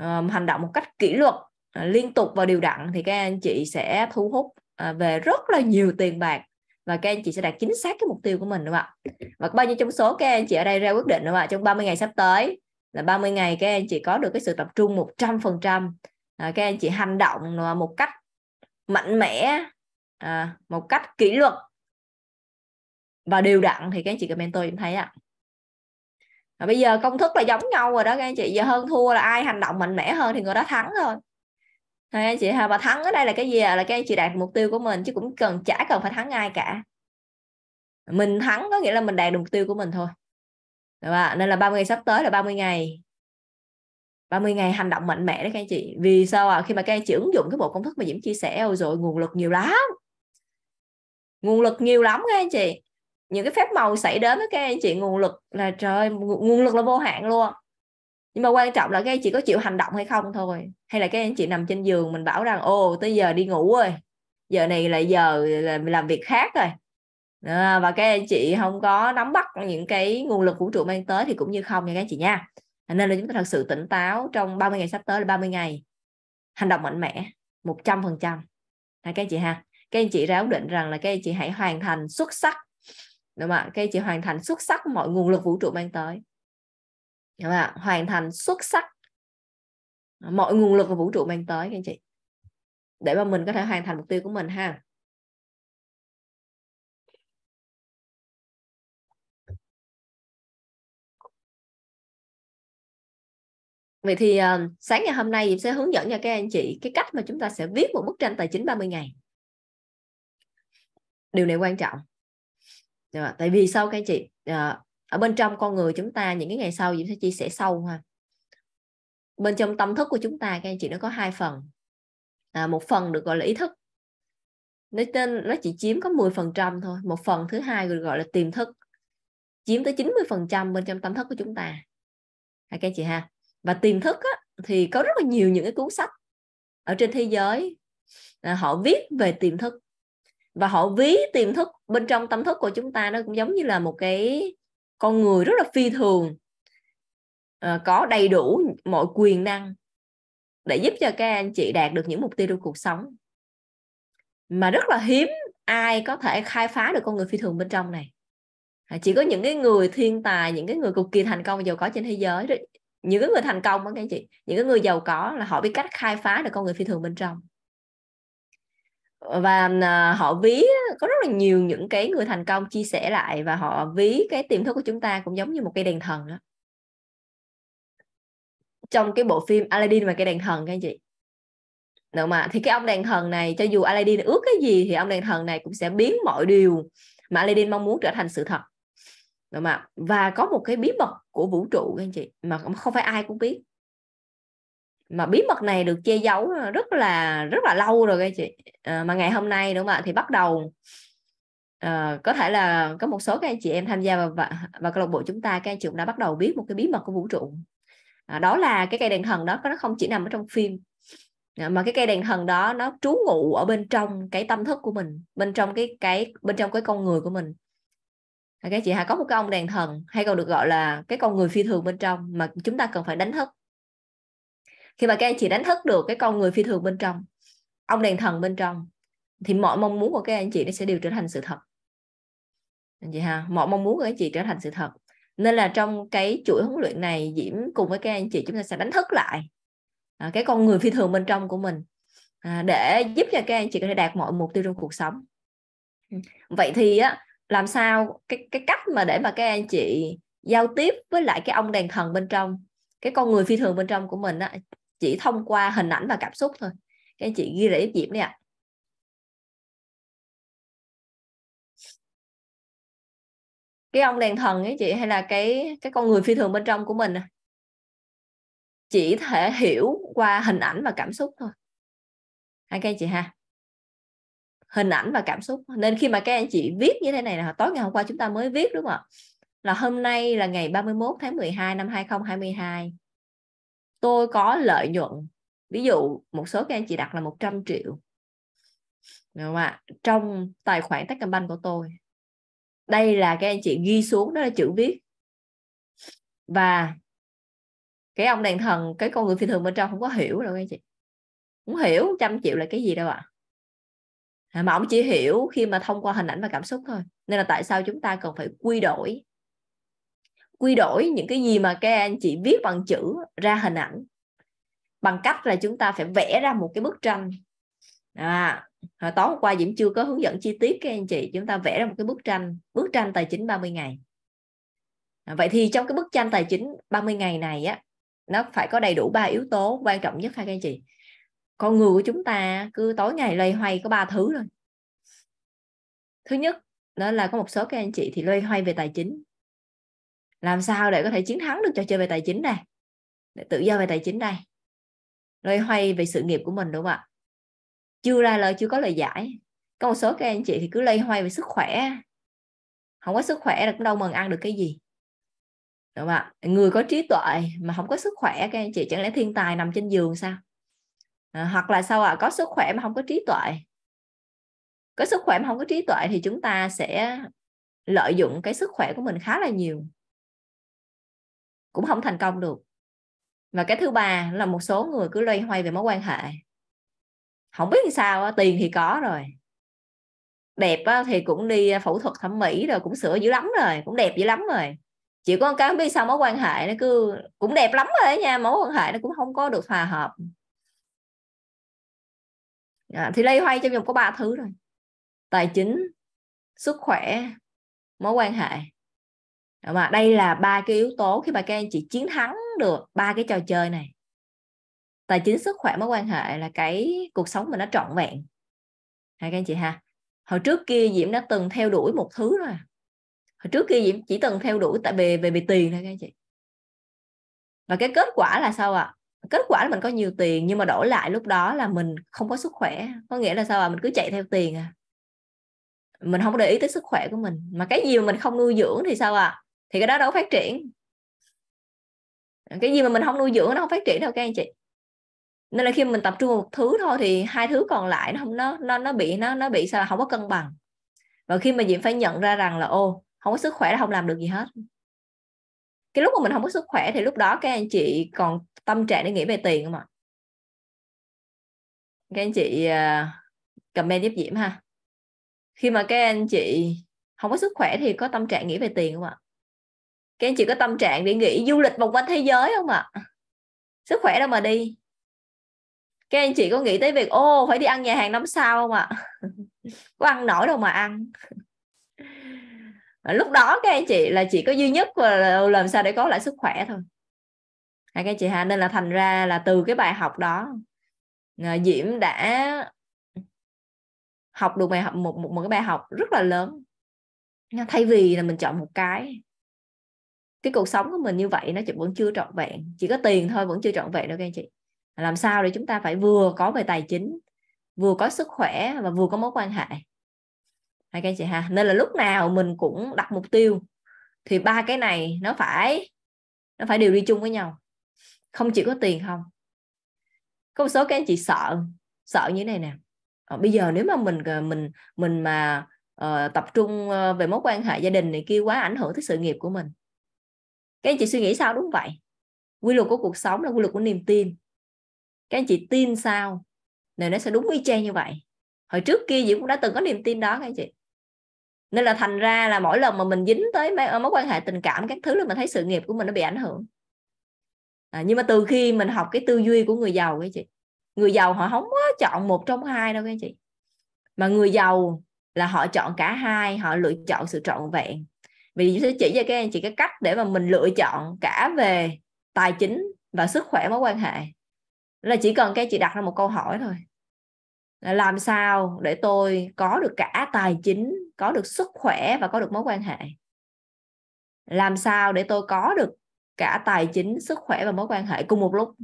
A: uh, hành động một cách kỷ luật uh, liên tục và điều đặn thì các anh chị sẽ thu hút uh, về rất là nhiều tiền bạc và các anh chị sẽ đạt chính xác cái mục tiêu của mình đúng không ạ và bao nhiêu trong số các anh chị ở đây ra quyết định đúng không ạ trong 30 ngày sắp tới là 30 ngày các anh chị có được cái sự tập trung 100 phần trăm à, các anh chị hành động à, một cách mạnh mẽ à, một cách kỷ luật và đều đặn thì các anh chị comment tôi em thấy ạ à. bây giờ công thức là giống nhau rồi đó các anh chị giờ hơn thua là ai hành động mạnh mẽ hơn thì người đó thắng thôi thôi anh chị ha và thắng ở đây là cái gì à? là cái anh chị đạt mục tiêu của mình chứ cũng cần chả cần phải thắng ai cả mình thắng có nghĩa là mình đạt được mục tiêu của mình thôi được không? nên là 30 ngày sắp tới là 30 ngày 30 ngày hành động mạnh mẽ đấy các anh chị vì sao à? khi mà các anh chị ứng dụng cái bộ công thức mà Diễm chia sẻ rồi, rồi nguồn lực nhiều lắm nguồn lực nhiều lắm các anh chị những cái phép màu xảy đến với các anh chị nguồn lực là trời nguồn lực là vô hạn luôn nhưng mà quan trọng là các anh chị có chịu hành động hay không thôi hay là các anh chị nằm trên giường mình bảo rằng ô tới giờ đi ngủ rồi giờ này là giờ là làm việc khác rồi à, và các anh chị không có nắm bắt những cái nguồn lực vũ trụ mang tới thì cũng như không nha các anh chị nha nên là chúng ta thật sự tỉnh táo trong 30 ngày sắp tới là 30 ngày hành động mạnh mẽ 100% trăm các anh chị ha các anh chị ráo định rằng là các anh chị hãy hoàn thành xuất sắc đúng không ạ các anh chị hoàn thành xuất sắc mọi nguồn lực vũ trụ mang tới các dạ bạn vâng hoàn thành xuất sắc mọi nguồn lực của vũ trụ mang tới các anh chị để mà mình có thể hoàn thành mục tiêu của mình
B: ha Vậy thì uh,
A: sáng ngày hôm nay Diệp sẽ hướng dẫn cho các anh chị cái cách mà chúng ta sẽ viết một bức tranh tài chính 30 ngày. Điều này quan trọng. Dạ vâng tại vì sau các anh chị? Uh, ở bên trong con người chúng ta những cái ngày sau diễm sẽ chia sẻ sâu ha bên trong tâm thức của chúng ta các anh chị nó có hai phần à, một phần được gọi là ý thức nó tên nó chỉ chiếm có 10 phần trăm thôi một phần thứ hai được gọi là tiềm thức chiếm tới 90 phần trăm bên trong tâm thức của chúng ta à, các anh chị ha và tiềm thức á, thì có rất là nhiều những cái cuốn sách ở trên thế giới à, họ viết về tiềm thức và họ ví tiềm thức bên trong tâm thức của chúng ta nó cũng giống như là một cái con người rất là phi thường uh, có đầy đủ mọi quyền năng để giúp cho các anh chị đạt được những mục tiêu trong cuộc sống mà rất là hiếm ai có thể khai phá được con người phi thường bên trong này à, chỉ có những cái người thiên tài những cái người cực kỳ thành công giàu có trên thế giới những cái người thành công đó các anh chị những cái người giàu có là họ biết cách khai phá được con người phi thường bên trong và à, họ ví có rất là nhiều những cái người thành công chia sẻ lại và họ ví cái tiềm thức của chúng ta cũng giống như một cây đèn thần đó trong cái bộ phim Aladdin và cây đèn thần các anh chị được mà thì cái ông đèn thần này cho dù Aladdin ước cái gì thì ông đèn thần này cũng sẽ biến mọi điều mà Aladdin mong muốn trở thành sự thật đúng mà và có một cái bí mật của vũ trụ các anh chị mà không phải ai cũng biết mà bí mật này được che giấu ờ, rất là rất là lâu rồi các chị à, mà ngày hôm nay đúng không ạ thì bắt đầu à, có thể là có một số các anh chị em tham gia vào vào, vào câu lạc bộ chúng ta các anh chị cũng đã bắt đầu biết một cái bí mật của vũ trụ à, đó là cái cây đèn thần đó nó không chỉ nằm ở trong phim à, mà cái cây đèn thần đó nó trú ngụ ở bên trong cái tâm thức của mình bên trong cái cái bên trong cái con người của mình các chị hả có một cái ông đèn thần hay còn được gọi là cái con người phi thường bên trong mà chúng ta cần phải đánh thức khi mà các anh chị đánh thức được cái con người phi thường bên trong ông đèn thần bên trong thì mọi mong muốn của các anh chị nó sẽ đều trở thành sự thật anh chị ha mọi mong muốn của các anh chị trở thành sự thật nên là trong cái chuỗi huấn luyện này diễm cùng với các anh chị chúng ta sẽ đánh thức lại à, cái con người phi thường bên trong của mình à, để giúp cho các anh chị có thể đạt mọi mục tiêu trong cuộc sống vậy thì á làm sao cái cái cách mà để mà các anh chị giao tiếp với lại cái ông đàn thần bên trong cái con người phi thường bên trong của mình á chỉ thông qua hình ảnh và cảm xúc thôi các anh chị ghi rễ diễm đi ạ
B: cái ông đèn thần ấy
A: chị hay là cái cái con người phi thường bên trong của mình à? chỉ thể hiểu qua hình ảnh và cảm xúc thôi hai các anh chị ha hình ảnh và cảm xúc nên khi mà các anh chị viết như thế này là tối ngày hôm qua chúng ta mới viết đúng không ạ là hôm nay là ngày 31 tháng 12 năm 2022 tôi có lợi nhuận ví dụ một số các anh chị đặt là 100 triệu đúng không ạ trong tài khoản Techcombank của tôi đây là các anh chị ghi xuống đó là chữ viết và cái ông đàn thần cái con người phi thường bên trong không có hiểu đâu các anh chị không hiểu trăm triệu là cái gì đâu ạ à. mà ông chỉ hiểu khi mà thông qua hình ảnh và cảm xúc thôi nên là tại sao chúng ta cần phải quy đổi quy đổi những cái gì mà các anh chị viết bằng chữ ra hình ảnh bằng cách là chúng ta phải vẽ ra một cái bức tranh à, hồi tối hôm qua Diễm chưa có hướng dẫn chi tiết các anh chị chúng ta vẽ ra một cái bức tranh bức tranh tài chính 30 ngày à, vậy thì trong cái bức tranh tài chính 30 ngày này á nó phải có đầy đủ ba yếu tố quan trọng nhất hai các anh chị con người của chúng ta cứ tối ngày loay hoay có ba thứ rồi thứ nhất đó là có một số các anh chị thì loay hoay về tài chính làm sao để có thể chiến thắng được trò chơi về tài chính này để tự do về tài chính đây loay hoay về sự nghiệp của mình đúng không ạ chưa ra lời chưa có lời giải có một số các anh chị thì cứ loay hoay về sức khỏe không có sức khỏe là cũng đâu mừng ăn được cái gì đúng không ạ người có trí tuệ mà không có sức khỏe các anh chị chẳng lẽ thiên tài nằm trên giường sao à, hoặc là sao ạ có sức khỏe mà không có trí tuệ có sức khỏe mà không có trí tuệ thì chúng ta sẽ lợi dụng cái sức khỏe của mình khá là nhiều cũng không thành công được và cái thứ ba là một số người cứ loay hoay về mối quan hệ không biết sao tiền thì có rồi đẹp thì cũng đi à, phẫu thuật thẩm mỹ rồi cũng sửa dữ lắm rồi cũng đẹp dữ lắm rồi chỉ có cái không biết sao mối quan hệ nó cứ cũng đẹp lắm rồi nha mối quan hệ nó cũng không có được hòa hợp à, thì lây hoay trong vòng có ba thứ rồi tài chính sức khỏe mối quan hệ Đúng không? đây là ba cái yếu tố khi mà các anh chị chiến thắng được ba cái trò chơi này tài chính sức khỏe mối quan hệ là cái cuộc sống mình nó trọn vẹn hay các anh chị ha hồi trước kia diễm đã từng theo đuổi một thứ rồi hồi trước kia diễm chỉ từng theo đuổi tại về về về tiền thôi các anh chị và cái kết quả là sao ạ à? kết quả là mình có nhiều tiền nhưng mà đổi lại lúc đó là mình không có sức khỏe có nghĩa là sao à mình cứ chạy theo tiền à mình không để ý tới sức khỏe của mình mà cái gì mà mình không nuôi dưỡng thì sao ạ à? thì cái đó đâu phát triển cái gì mà mình không nuôi dưỡng nó không phát triển đâu các anh chị nên là khi mình tập trung một thứ thôi thì hai thứ còn lại nó không nó nó nó bị nó nó bị sao là không có cân bằng và khi mà diễm phải nhận ra rằng là ô không có sức khỏe là không làm được gì hết cái lúc mà mình không có sức khỏe thì lúc đó các anh chị còn tâm trạng để nghĩ về tiền không ạ các anh chị à, comment giúp diễm ha khi mà các anh chị không có sức khỏe thì có tâm trạng nghĩ về tiền không ạ các anh chị có tâm trạng để nghỉ du lịch vòng quanh thế giới không ạ à? sức khỏe đâu mà đi các anh chị có nghĩ tới việc ô phải đi ăn nhà hàng năm sao không ạ à? có ăn nổi đâu mà ăn lúc đó các anh chị là chỉ có duy nhất là làm sao để có lại sức khỏe thôi à, các anh chị ha nên là thành ra là từ cái bài học đó à, diễm đã học được bài học một, một một cái bài học rất là lớn thay vì là mình chọn một cái cái cuộc sống của mình như vậy nó vẫn chưa trọn vẹn chỉ có tiền thôi vẫn chưa trọn vẹn đâu các anh chị làm sao để chúng ta phải vừa có về tài chính vừa có sức khỏe và vừa có mối quan hệ hai các anh chị ha nên là lúc nào mình cũng đặt mục tiêu thì ba cái này nó phải nó phải đều đi chung với nhau không chỉ có tiền không có một số các anh chị sợ sợ như thế này nè ờ, bây giờ nếu mà mình ờ, mình mình mà uh, tập trung về mối quan hệ gia đình này kia quá ảnh hưởng tới sự nghiệp của mình các anh chị suy nghĩ sao đúng vậy quy luật của cuộc sống là quy luật của niềm tin các anh chị tin sao nên nó sẽ đúng y chang như vậy hồi trước kia diễm cũng đã từng có niềm tin đó các anh chị nên là thành ra là mỗi lần mà mình dính tới mấy ờ, mối quan hệ tình cảm các thứ là mình thấy sự nghiệp của mình nó bị ảnh hưởng à, nhưng mà từ khi mình học cái tư duy của người giàu các anh chị người giàu họ không có chọn một trong hai đâu các anh chị mà người giàu là họ chọn cả hai họ lựa chọn sự trọn vẹn vì sẽ chỉ cho các anh chị cái cách để mà mình lựa chọn cả về tài chính và sức khỏe mối quan hệ là chỉ cần các anh chị đặt ra một câu hỏi thôi là làm sao để tôi có được cả tài chính có được sức khỏe và có được mối quan hệ làm sao để tôi có được cả tài chính sức khỏe và mối quan hệ cùng một lúc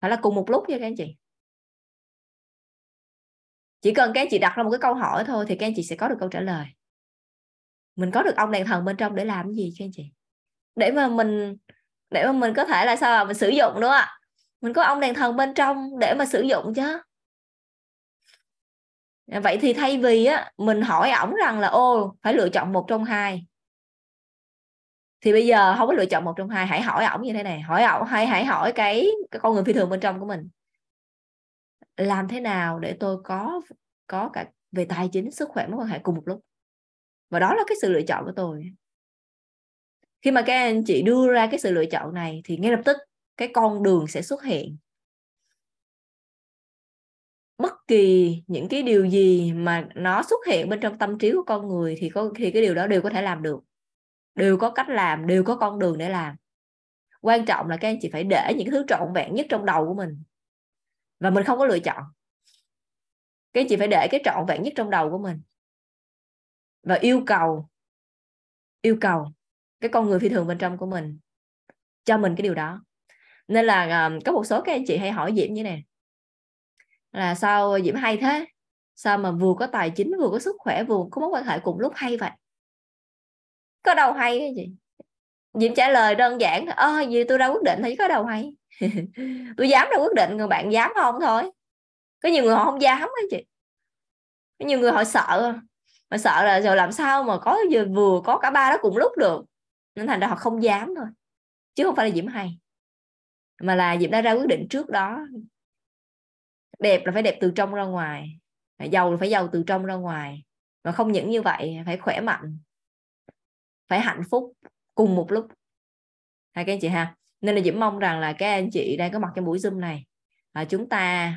B: phải là cùng một lúc nha các anh chị
A: chỉ cần các anh chị đặt ra một cái câu hỏi thôi thì các anh chị sẽ có được câu trả lời mình có được ông đèn thần bên trong để làm gì cho anh chị để mà mình để mà mình có thể là sao mà mình sử dụng đúng không ạ mình có ông đèn thần bên trong để mà sử dụng chứ à, vậy thì thay vì á mình hỏi ổng rằng là ô phải lựa chọn một trong hai thì bây giờ không có lựa chọn một trong hai hãy hỏi ổng như thế này hỏi ổng hay hãy hỏi cái, cái con người phi thường bên trong của mình làm thế nào để tôi có có cả về tài chính sức khỏe mối quan hệ cùng một lúc và đó là cái sự lựa chọn của tôi khi mà các anh chị đưa ra cái sự lựa chọn này thì ngay lập tức cái con đường sẽ xuất hiện bất kỳ những cái điều gì mà nó xuất hiện bên trong tâm trí của con người thì có thì cái điều đó đều có thể làm được đều có cách làm đều có con đường để làm quan trọng là các anh chị phải để những thứ trọn vẹn nhất trong đầu của mình và mình không có lựa chọn các anh chị phải để cái trọn vẹn nhất trong đầu của mình và yêu cầu yêu cầu cái con người phi thường bên trong của mình cho mình cái điều đó nên là um, có một số các anh chị hay hỏi diễm như này là sao diễm hay thế sao mà vừa có tài chính vừa có sức khỏe vừa có mối quan hệ cùng lúc hay vậy có đâu hay cái gì diễm trả lời đơn giản ơ gì tôi đâu quyết định thấy có đâu hay tôi dám đâu quyết định người bạn dám không thôi có nhiều người họ không dám á chị có nhiều người họ sợ mà sợ là rồi làm sao mà có giờ vừa có cả ba đó cùng lúc được nên thành ra họ không dám thôi chứ không phải là diễm hay mà là diễm đã ra quyết định trước đó đẹp là phải đẹp từ trong ra ngoài giàu là phải giàu từ trong ra ngoài mà không những như vậy phải khỏe mạnh phải hạnh phúc cùng một lúc hai các anh chị ha nên là diễm mong rằng là các anh chị đang có mặt trong buổi zoom này và chúng ta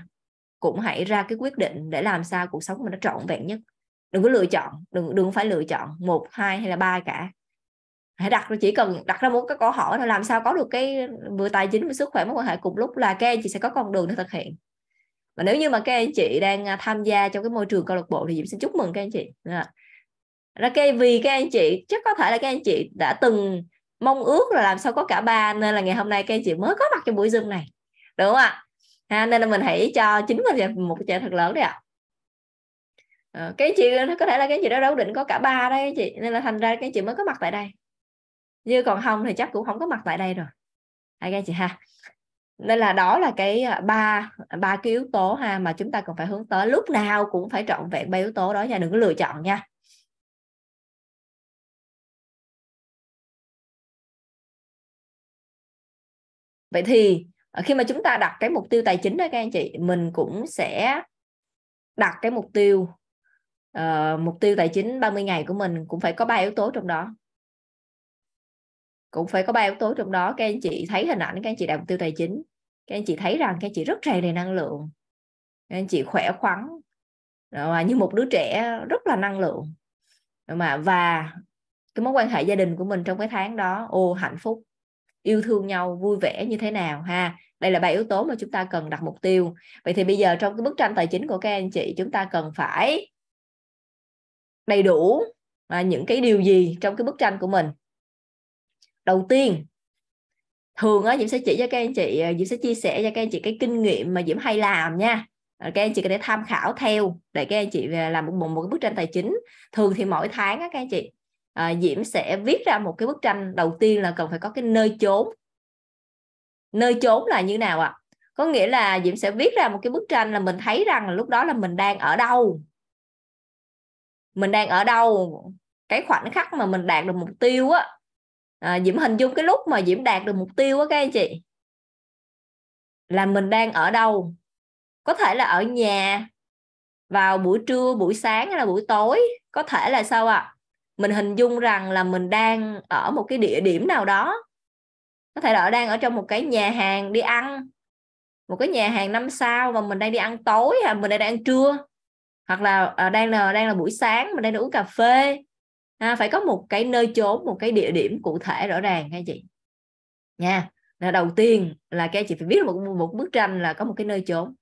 A: cũng hãy ra cái quyết định để làm sao cuộc sống của mình nó trọn vẹn nhất đừng có lựa chọn đừng đừng phải lựa chọn một hai hay là ba cả hãy đặt chỉ cần đặt ra một cái câu hỏi thôi làm sao có được cái vừa tài chính vừa sức khỏe mối quan hệ cùng lúc là các anh chị sẽ có con đường để thực hiện và nếu như mà các anh chị đang à, tham gia trong cái môi trường câu lạc bộ thì Diễm xin chúc mừng các anh chị ra cái vì các anh chị chắc có thể là các anh chị đã từng mong ước là làm sao có cả ba nên là ngày hôm nay các anh chị mới có mặt trong buổi zoom này đúng không ạ à, nên là mình hãy cho chính mình một cái trà thật lớn đấy ạ à. Ờ, cái chị nó có thể là cái chị đó đấu định có cả ba đấy chị nên là thành ra cái chị mới có mặt tại đây như còn không thì chắc cũng không có mặt tại đây rồi ai okay, chị ha nên là đó là cái à, ba ba cái yếu tố ha mà chúng ta cần phải hướng tới lúc nào cũng phải trọn vẹn ba yếu tố đó nha đừng có lựa chọn nha vậy thì à, khi mà chúng ta đặt cái mục tiêu tài chính đó các anh chị mình cũng sẽ đặt cái mục tiêu uh, mục tiêu tài chính 30 ngày của mình cũng phải có ba yếu tố trong đó cũng phải có ba yếu tố trong đó các anh chị thấy hình ảnh các anh chị đạt mục tiêu tài chính các anh chị thấy rằng các anh chị rất tràn đầy năng lượng các anh chị khỏe khoắn và như một đứa trẻ rất là năng lượng mà và cái mối quan hệ gia đình của mình trong cái tháng đó ô hạnh phúc yêu thương nhau vui vẻ như thế nào ha đây là ba yếu tố mà chúng ta cần đặt mục tiêu vậy thì bây giờ trong cái bức tranh tài chính của các anh chị chúng ta cần phải đầy đủ à, những cái điều gì trong cái bức tranh của mình đầu tiên thường á diễm sẽ chỉ cho các anh chị à, diễm sẽ chia sẻ cho các anh chị cái kinh nghiệm mà diễm hay làm nha à, các anh chị có thể tham khảo theo để các anh chị à, làm một, một, một cái bức tranh tài chính thường thì mỗi tháng á, các anh chị à, diễm sẽ viết ra một cái bức tranh đầu tiên là cần phải có cái nơi chốn, nơi chốn là như nào ạ à? có nghĩa là diễm sẽ viết ra một cái bức tranh là mình thấy rằng là lúc đó là mình đang ở đâu mình đang ở đâu cái khoảnh khắc mà mình đạt được mục tiêu á à, diễm hình dung cái lúc mà diễm đạt được mục tiêu á các anh chị là mình đang ở đâu có thể là ở nhà vào buổi trưa buổi sáng hay là buổi tối có thể là sao ạ à? mình hình dung rằng là mình đang ở một cái địa điểm nào đó có thể là đang ở trong một cái nhà hàng đi ăn một cái nhà hàng năm sao mà mình đang đi ăn tối hay mình đang ăn trưa hoặc là à, đang là đang là buổi sáng mà đang uống cà phê à, phải có một cái nơi chốn một cái địa điểm cụ thể rõ ràng hay chị nha là đầu tiên là các chị phải biết một một bức tranh là có một cái nơi chốn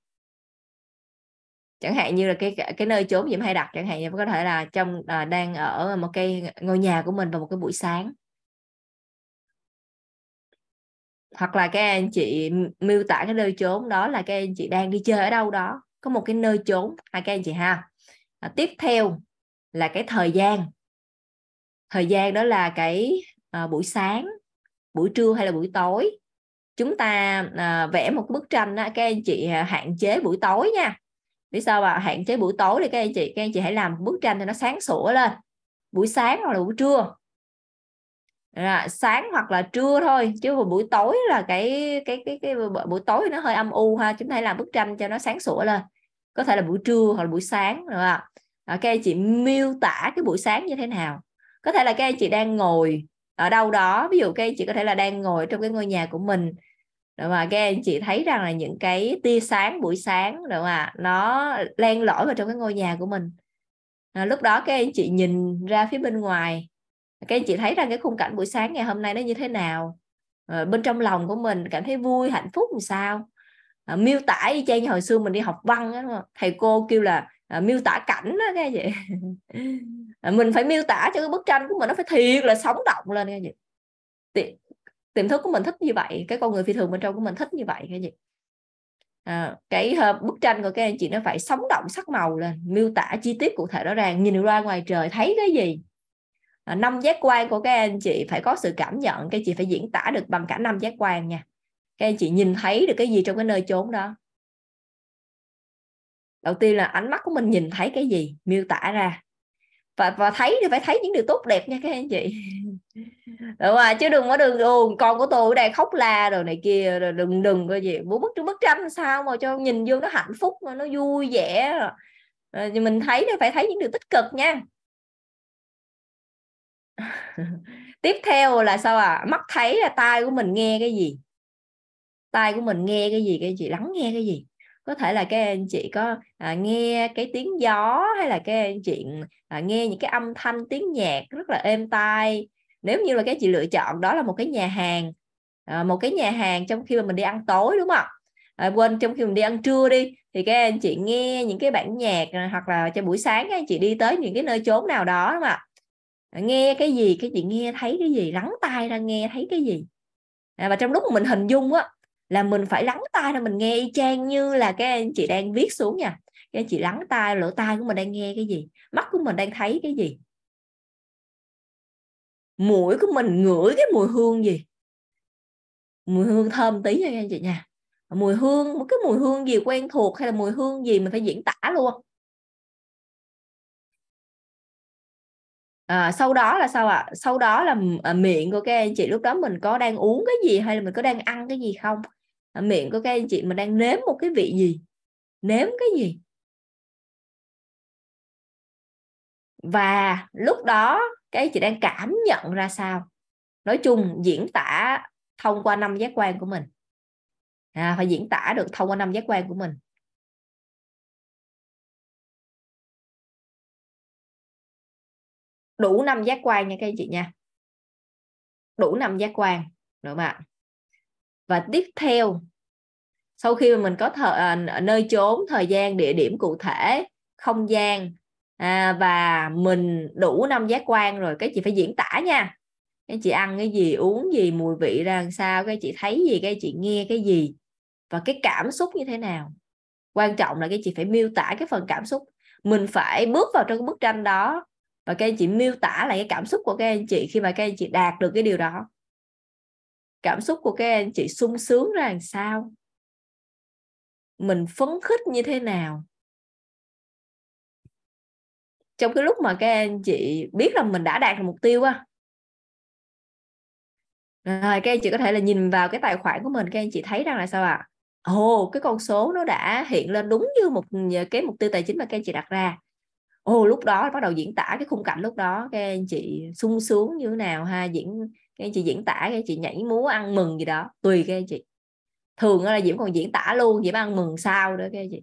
A: chẳng hạn như là cái cái nơi chốn diễm hay đặt chẳng hạn như có thể là trong à, đang ở một cái ngôi nhà của mình vào một cái buổi sáng hoặc là các anh chị miêu tả cái nơi chốn đó là các anh chị đang đi chơi ở đâu đó có một cái nơi trốn hai các anh chị ha à, tiếp theo là cái thời gian thời gian đó là cái à, buổi sáng buổi trưa hay là buổi tối chúng ta à, vẽ một bức tranh đó, các anh chị à, hạn chế buổi tối nha vì sao mà hạn chế buổi tối thì các anh chị các anh chị hãy làm một bức tranh cho nó sáng sủa lên buổi sáng hoặc là buổi trưa là sáng hoặc là trưa thôi chứ buổi tối là cái cái cái cái buổi tối nó hơi âm u ha chúng ta hãy làm bức tranh cho nó sáng sủa lên có thể là buổi trưa hoặc là buổi sáng được không à, các anh chị miêu tả cái buổi sáng như thế nào có thể là các anh chị đang ngồi ở đâu đó ví dụ các anh chị có thể là đang ngồi trong cái ngôi nhà của mình đúng mà các anh chị thấy rằng là những cái tia sáng buổi sáng đúng mà nó len lỏi vào trong cái ngôi nhà của mình à, lúc đó các anh chị nhìn ra phía bên ngoài các anh chị thấy rằng cái khung cảnh buổi sáng ngày hôm nay nó như thế nào à, bên trong lòng của mình cảm thấy vui hạnh phúc làm sao à, miêu tả y chang như hồi xưa mình đi học văn đó, đúng không? thầy cô kêu là à, miêu tả cảnh đó nghe vậy à, mình phải miêu tả cho cái bức tranh của mình nó phải thiệt là sống động lên nghe vậy Ti- tiềm thức của mình thích như vậy cái con người phi thường bên trong của mình thích như vậy nghe vậy à, cái uh, bức tranh của các anh chị nó phải sống động sắc màu lên miêu tả chi tiết cụ thể rõ ràng nhìn ra ngoài trời thấy cái gì à, năm giác quan của các anh chị phải có sự cảm nhận các chị phải diễn tả được bằng cả năm giác quan nha các anh chị nhìn thấy được cái gì trong cái nơi chốn đó đầu tiên là ánh mắt của mình nhìn thấy cái gì miêu tả ra và và thấy thì phải thấy những điều tốt đẹp nha các anh chị
B: đúng
A: rồi chứ đừng có đừng ừ, con của tôi ở đây khóc la rồi này kia rồi đừng đừng cái gì bố bức bức tranh sao mà cho nhìn vô nó hạnh phúc mà nó vui vẻ rồi thì mình thấy thì phải thấy những điều tích cực nha tiếp theo là sao à mắt thấy là tai của mình nghe cái gì tai của mình nghe cái gì các anh chị lắng nghe cái gì có thể là các anh chị có à, nghe cái tiếng gió hay là các anh chị à, nghe những cái âm thanh tiếng nhạc rất là êm tai nếu như là các chị lựa chọn đó là một cái nhà hàng à, một cái nhà hàng trong khi mà mình đi ăn tối đúng không à, quên trong khi mình đi ăn trưa đi thì các anh chị nghe những cái bản nhạc à, hoặc là cho buổi sáng các anh chị đi tới những cái nơi chốn nào đó đúng không ạ à, nghe cái gì các chị nghe thấy cái gì lắng tai ra nghe thấy cái gì à, và trong lúc mình hình dung á là mình phải lắng tai ra mình nghe y chang như là cái anh chị đang viết xuống nha cái chị lắng tai lỗ tai của mình đang nghe cái gì mắt của mình đang thấy cái gì mũi của mình ngửi cái mùi hương gì mùi hương thơm tí nha anh chị nha mùi hương một cái mùi hương gì quen thuộc hay là mùi hương gì mình phải diễn tả luôn à, sau đó là sao ạ à? sau đó là à, miệng của các anh chị lúc đó mình có đang uống cái gì hay là mình có đang ăn cái gì không miệng của các anh chị mà đang nếm một cái vị gì nếm cái gì và lúc đó cái chị đang cảm nhận ra sao nói chung diễn tả thông qua năm giác quan của mình
B: à, phải diễn tả được thông qua năm giác quan của mình đủ năm giác quan nha các anh chị nha
A: đủ năm giác quan được không và tiếp theo sau khi mà mình có thờ, à, nơi trốn thời gian địa điểm cụ thể không gian à, và mình đủ năm giác quan rồi cái chị phải diễn tả nha cái chị ăn cái gì uống gì mùi vị ra làm sao cái chị thấy gì cái chị nghe cái gì và cái cảm xúc như thế nào quan trọng là cái chị phải miêu tả cái phần cảm xúc mình phải bước vào trong cái bức tranh đó và các anh chị miêu tả lại cái cảm xúc của các anh chị khi mà các anh chị đạt được cái điều đó cảm xúc của các anh chị sung sướng ra làm sao
B: mình phấn khích như thế nào
A: trong cái lúc mà các anh chị biết là mình đã đạt được mục tiêu á rồi các anh chị có thể là nhìn vào cái tài khoản của mình các anh chị thấy rằng là sao ạ à? ồ cái con số nó đã hiện lên đúng như một cái mục tiêu tài chính mà các anh chị đặt ra ồ lúc đó bắt đầu diễn tả cái khung cảnh lúc đó các anh chị sung sướng như thế nào ha diễn cái chị diễn tả cái chị nhảy múa ăn mừng gì đó tùy cái chị thường là diễm còn diễn tả luôn diễm ăn mừng sao nữa cái chị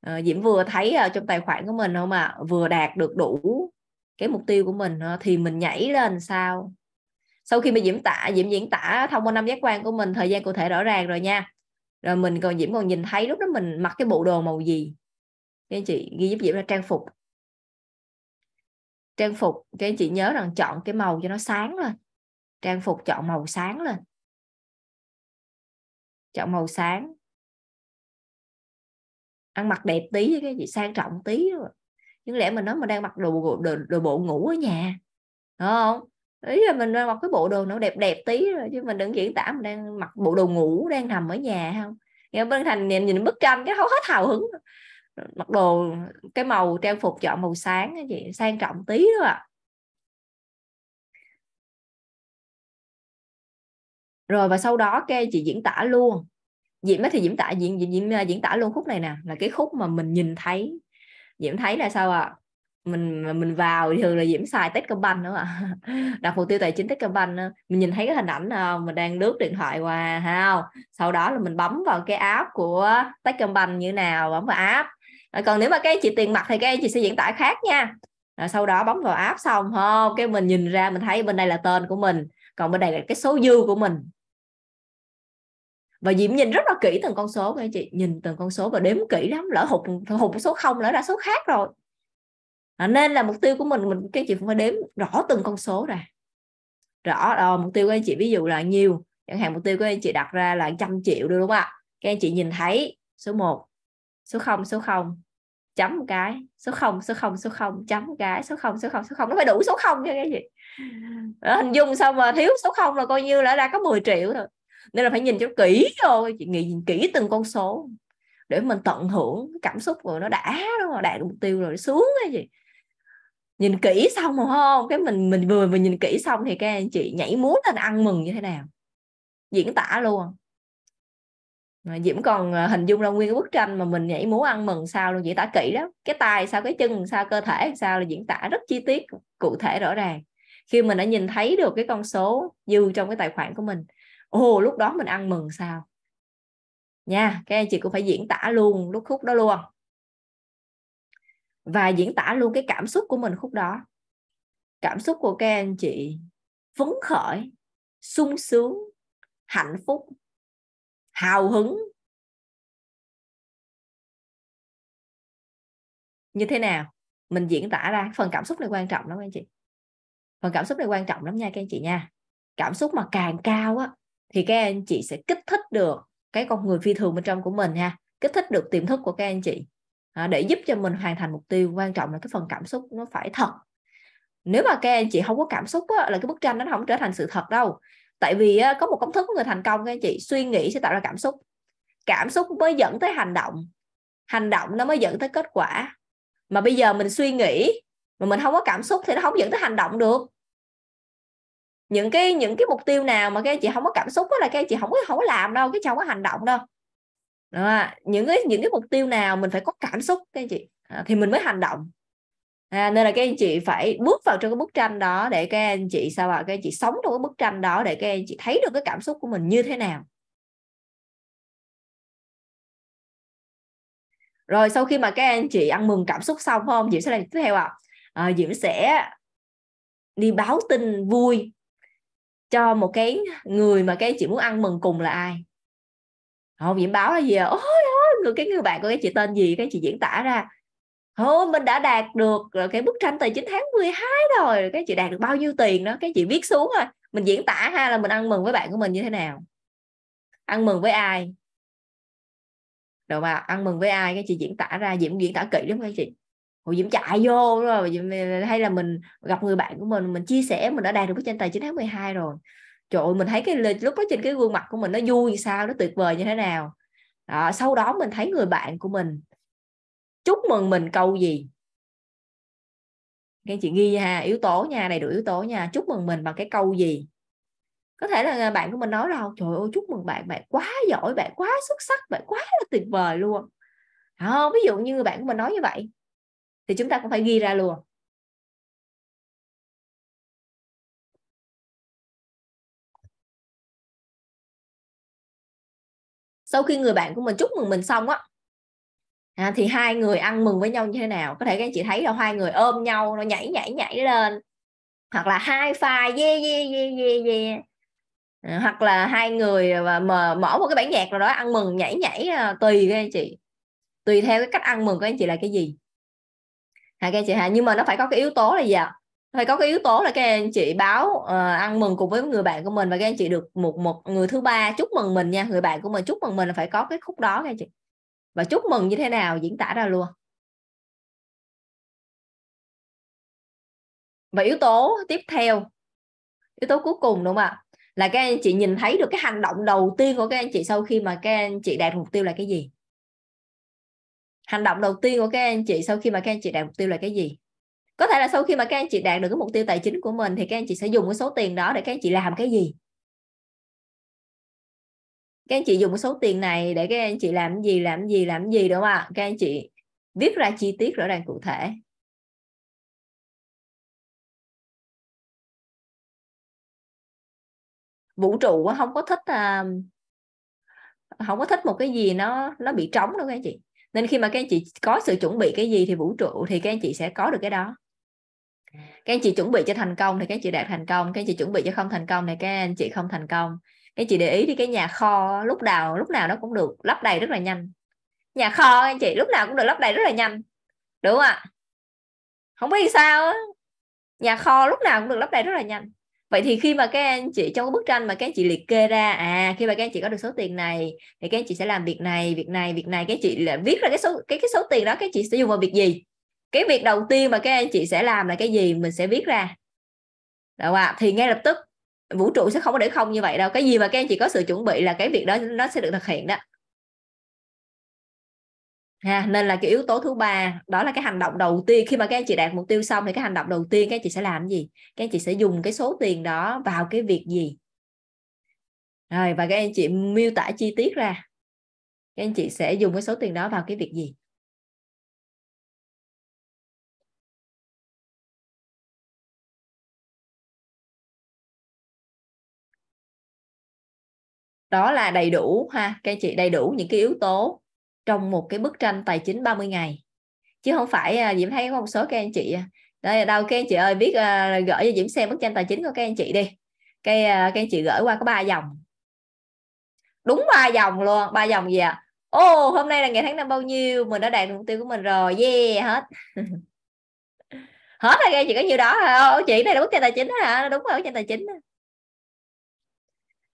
A: à, diễm vừa thấy ở trong tài khoản của mình không mà vừa đạt được đủ cái mục tiêu của mình thì mình nhảy lên sao sau khi mà diễm tả diễm diễn tả thông qua năm giác quan của mình thời gian cụ thể rõ ràng rồi nha rồi mình còn diễm còn nhìn thấy lúc đó mình mặc cái bộ đồ màu gì cái anh chị ghi giúp diễm là trang phục trang phục cái anh chị nhớ rằng chọn cái màu cho nó sáng
B: lên trang phục chọn màu sáng lên chọn màu
A: sáng ăn mặc đẹp tí cái gì sang trọng tí đó. nhưng lẽ mình nói mình đang mặc đồ đồ, đồ bộ ngủ ở nhà đúng không ý là mình đang mặc cái bộ đồ nó đẹp đẹp tí rồi chứ mình đừng diễn tả mình đang mặc bộ đồ ngủ đang nằm ở nhà không nghe bên thành nhìn nhìn bức tranh cái hết hào hứng mặc đồ cái màu trang phục chọn màu sáng cái gì sang trọng tí đó ạ à. rồi và sau đó cái okay, chị diễn tả luôn diễm thì diễn tả diễn, diễn diễn à, diễn tả luôn khúc này nè là cái khúc mà mình nhìn thấy diễm thấy là sao ạ à? mình mình vào thường là diễm xài techcombank đúng không ạ đặt mục tiêu tài chính techcombank mình nhìn thấy cái hình ảnh không à, mình đang lướt điện thoại qua wow, sau đó là mình bấm vào cái app của techcombank như nào bấm vào app còn nếu mà cái chị tiền mặt thì cái chị sẽ diễn tả khác nha rồi sau đó bấm vào app xong không cái mình nhìn ra mình thấy bên đây là tên của mình còn bên đây là cái số dư của mình và diễm nhìn rất là kỹ từng con số các anh chị nhìn từng con số và đếm kỹ lắm lỡ hụt hụt số không lỡ ra số khác rồi à, nên là mục tiêu của mình mình các chị cũng phải đếm rõ từng con số ra rõ à, mục tiêu của anh chị ví dụ là nhiều chẳng hạn mục tiêu của anh chị đặt ra là trăm triệu được đúng không ạ các anh chị nhìn thấy số 1 số 0 số 0 chấm một cái số 0 số 0 số 0 chấm một cái số 0 số 0 số 0 nó phải đủ số 0 nha cái gì đó, hình dung xong mà thiếu số 0 là coi như là đã có 10 triệu rồi nên là phải nhìn cho kỹ thôi chị nghĩ nhìn kỹ từng con số để mình tận hưởng cảm xúc rồi nó đã đúng không? đạt được mục tiêu rồi xuống cái gì nhìn kỹ xong rồi không cái mình mình vừa mình nhìn kỹ xong thì các anh chị nhảy múa lên ăn mừng như thế nào diễn tả luôn mà Diễm còn à, hình dung ra nguyên cái bức tranh mà mình nhảy múa ăn mừng sao luôn diễn tả kỹ đó cái tay sao cái chân sao cơ thể sao là diễn tả rất chi tiết cụ thể rõ ràng khi mình đã nhìn thấy được cái con số dư trong cái tài khoản của mình ồ lúc đó mình ăn mừng sao nha các anh chị cũng phải diễn tả luôn lúc khúc đó luôn và diễn tả luôn cái cảm xúc của mình khúc đó cảm xúc của các anh chị phấn khởi sung sướng hạnh phúc hào hứng
B: như thế nào
A: mình diễn tả ra phần cảm xúc này quan trọng lắm anh chị phần cảm xúc này quan trọng lắm nha các anh chị nha cảm xúc mà càng cao á thì các anh chị sẽ kích thích được cái con người phi thường bên trong của mình ha kích thích được tiềm thức của các anh chị à, để giúp cho mình hoàn thành mục tiêu quan trọng là cái phần cảm xúc nó phải thật nếu mà các anh chị không có cảm xúc á, là cái bức tranh nó không trở thành sự thật đâu tại vì á, có một công thức của người thành công các anh chị suy nghĩ sẽ tạo ra cảm xúc cảm xúc mới dẫn tới hành động hành động nó mới dẫn tới kết quả mà bây giờ mình suy nghĩ mà mình không có cảm xúc thì nó không dẫn tới hành động được những cái những cái mục tiêu nào mà cái chị không có cảm xúc đó là cái chị không có không có làm đâu cái chị không có hành động đâu đó. những cái những cái mục tiêu nào mình phải có cảm xúc cái chị à, thì mình mới hành động à, nên là cái anh chị phải bước vào trong cái bức tranh đó để cái anh chị sao ạ cái anh chị sống trong cái bức tranh đó để cái anh chị thấy được cái cảm xúc của mình như thế nào
B: rồi sau khi mà các anh chị ăn mừng cảm xúc xong không
A: diễm sẽ làm tiếp theo ạ à. à, diễm sẽ đi báo tin vui cho một cái người mà cái chị muốn ăn mừng cùng là ai họ diễn báo là gì à? ôi ôi người cái người bạn của cái chị tên gì cái chị diễn tả ra thôi mình đã đạt được cái bức tranh tài chính tháng 12 rồi cái chị đạt được bao nhiêu tiền đó cái chị viết xuống rồi mình diễn tả ha là mình ăn mừng với bạn của mình như thế nào ăn mừng với ai rồi mà ăn mừng với ai cái chị diễn tả ra diễn diễn tả kỹ lắm các chị hồi diễm chạy vô rồi hay là mình gặp người bạn của mình mình chia sẻ mình đã đạt được bức tranh tài 9 tháng 12 rồi trời ơi, mình thấy cái lúc đó trên cái gương mặt của mình nó vui sao nó tuyệt vời như thế nào đó, sau đó mình thấy người bạn của mình chúc mừng mình câu gì các anh chị ghi ha yếu tố nha đầy đủ yếu tố nha chúc mừng mình bằng cái câu gì có thể là bạn của mình nói đâu trời ơi chúc mừng bạn bạn quá giỏi bạn quá xuất sắc bạn quá là tuyệt vời luôn à, ví dụ như bạn của mình nói như vậy thì
B: chúng ta cũng phải ghi ra luôn sau khi
A: người bạn của mình chúc mừng mình xong á à, thì hai người ăn mừng với nhau như thế nào có thể các anh chị thấy là hai người ôm nhau nó nhảy nhảy nhảy lên hoặc là hai file yeah yeah yeah yeah yeah à, hoặc là hai người mà mở một cái bản nhạc rồi đó ăn mừng nhảy nhảy à, tùy các anh chị tùy theo cái cách ăn mừng của anh chị là cái gì hả các anh chị hả nhưng mà nó phải có cái yếu tố là gì ạ phải có cái yếu tố là các anh chị báo uh, ăn mừng cùng với người bạn của mình và các anh chị được một một người thứ ba chúc mừng mình nha người bạn của mình chúc mừng mình là phải có cái khúc đó các anh chị và chúc mừng như thế nào diễn tả ra luôn và yếu tố tiếp theo yếu tố cuối cùng đúng không ạ là các anh chị nhìn thấy được cái hành động đầu tiên của các anh chị sau khi mà các anh chị đạt mục tiêu là cái gì hành động đầu tiên của các anh chị sau khi mà các anh chị đạt mục tiêu là cái gì có thể là sau khi mà các anh chị đạt được cái mục tiêu tài chính của mình thì các anh chị sẽ dùng cái số tiền đó để các anh chị làm cái gì các anh chị dùng cái số tiền này để các anh chị làm gì làm gì làm gì đúng không ạ các anh chị viết ra chi tiết rõ ràng cụ thể vũ trụ không có thích à, không có thích một cái gì nó nó bị trống đâu các anh chị nên khi mà các anh chị có sự chuẩn bị cái gì thì vũ trụ thì các anh chị sẽ có được cái đó các anh chị chuẩn bị cho thành công thì các anh chị đạt thành công các anh chị chuẩn bị cho không thành công thì các anh chị không thành công các anh chị để ý đi cái nhà kho lúc nào lúc nào nó cũng được lắp đầy rất là nhanh nhà kho anh chị lúc nào cũng được lắp đầy rất là nhanh đúng không ạ không biết sao nhà kho lúc nào cũng được lắp đầy rất là nhanh vậy thì khi mà các anh chị trong cái bức tranh mà các anh chị liệt kê ra à khi mà các anh chị có được số tiền này thì các anh chị sẽ làm việc này việc này việc này các anh chị là viết ra cái số cái cái số tiền đó các anh chị sẽ dùng vào việc gì cái việc đầu tiên mà các anh chị sẽ làm là cái gì mình sẽ viết ra được ạ thì ngay lập tức vũ trụ sẽ không có để không như vậy đâu cái gì mà các anh chị có sự chuẩn bị là cái việc đó nó sẽ được thực hiện đó ha nên là cái yếu tố thứ ba đó là cái hành động đầu tiên khi mà các anh chị đạt mục tiêu xong thì cái hành động đầu tiên các anh chị sẽ làm gì các anh chị sẽ dùng cái số tiền đó vào cái việc gì rồi và các anh chị miêu tả chi tiết ra
B: các anh chị sẽ dùng cái số tiền đó vào cái việc gì
A: đó là đầy đủ ha các anh chị đầy đủ những cái yếu tố trong một cái bức tranh tài chính 30 ngày chứ không phải à, Diễm thấy có một số các anh chị à, đây đâu các anh chị ơi biết à, gửi cho Diễm xem bức tranh tài chính của các anh chị đi cái các anh chị gửi qua có ba dòng đúng ba dòng luôn ba dòng gì ạ à? ô oh, hôm nay là ngày tháng năm bao nhiêu mình đã đạt được mục tiêu của mình rồi yeah hết hết rồi chị có nhiêu đó ô chị này là bức tranh tài chính hả đúng rồi bức tranh tài chính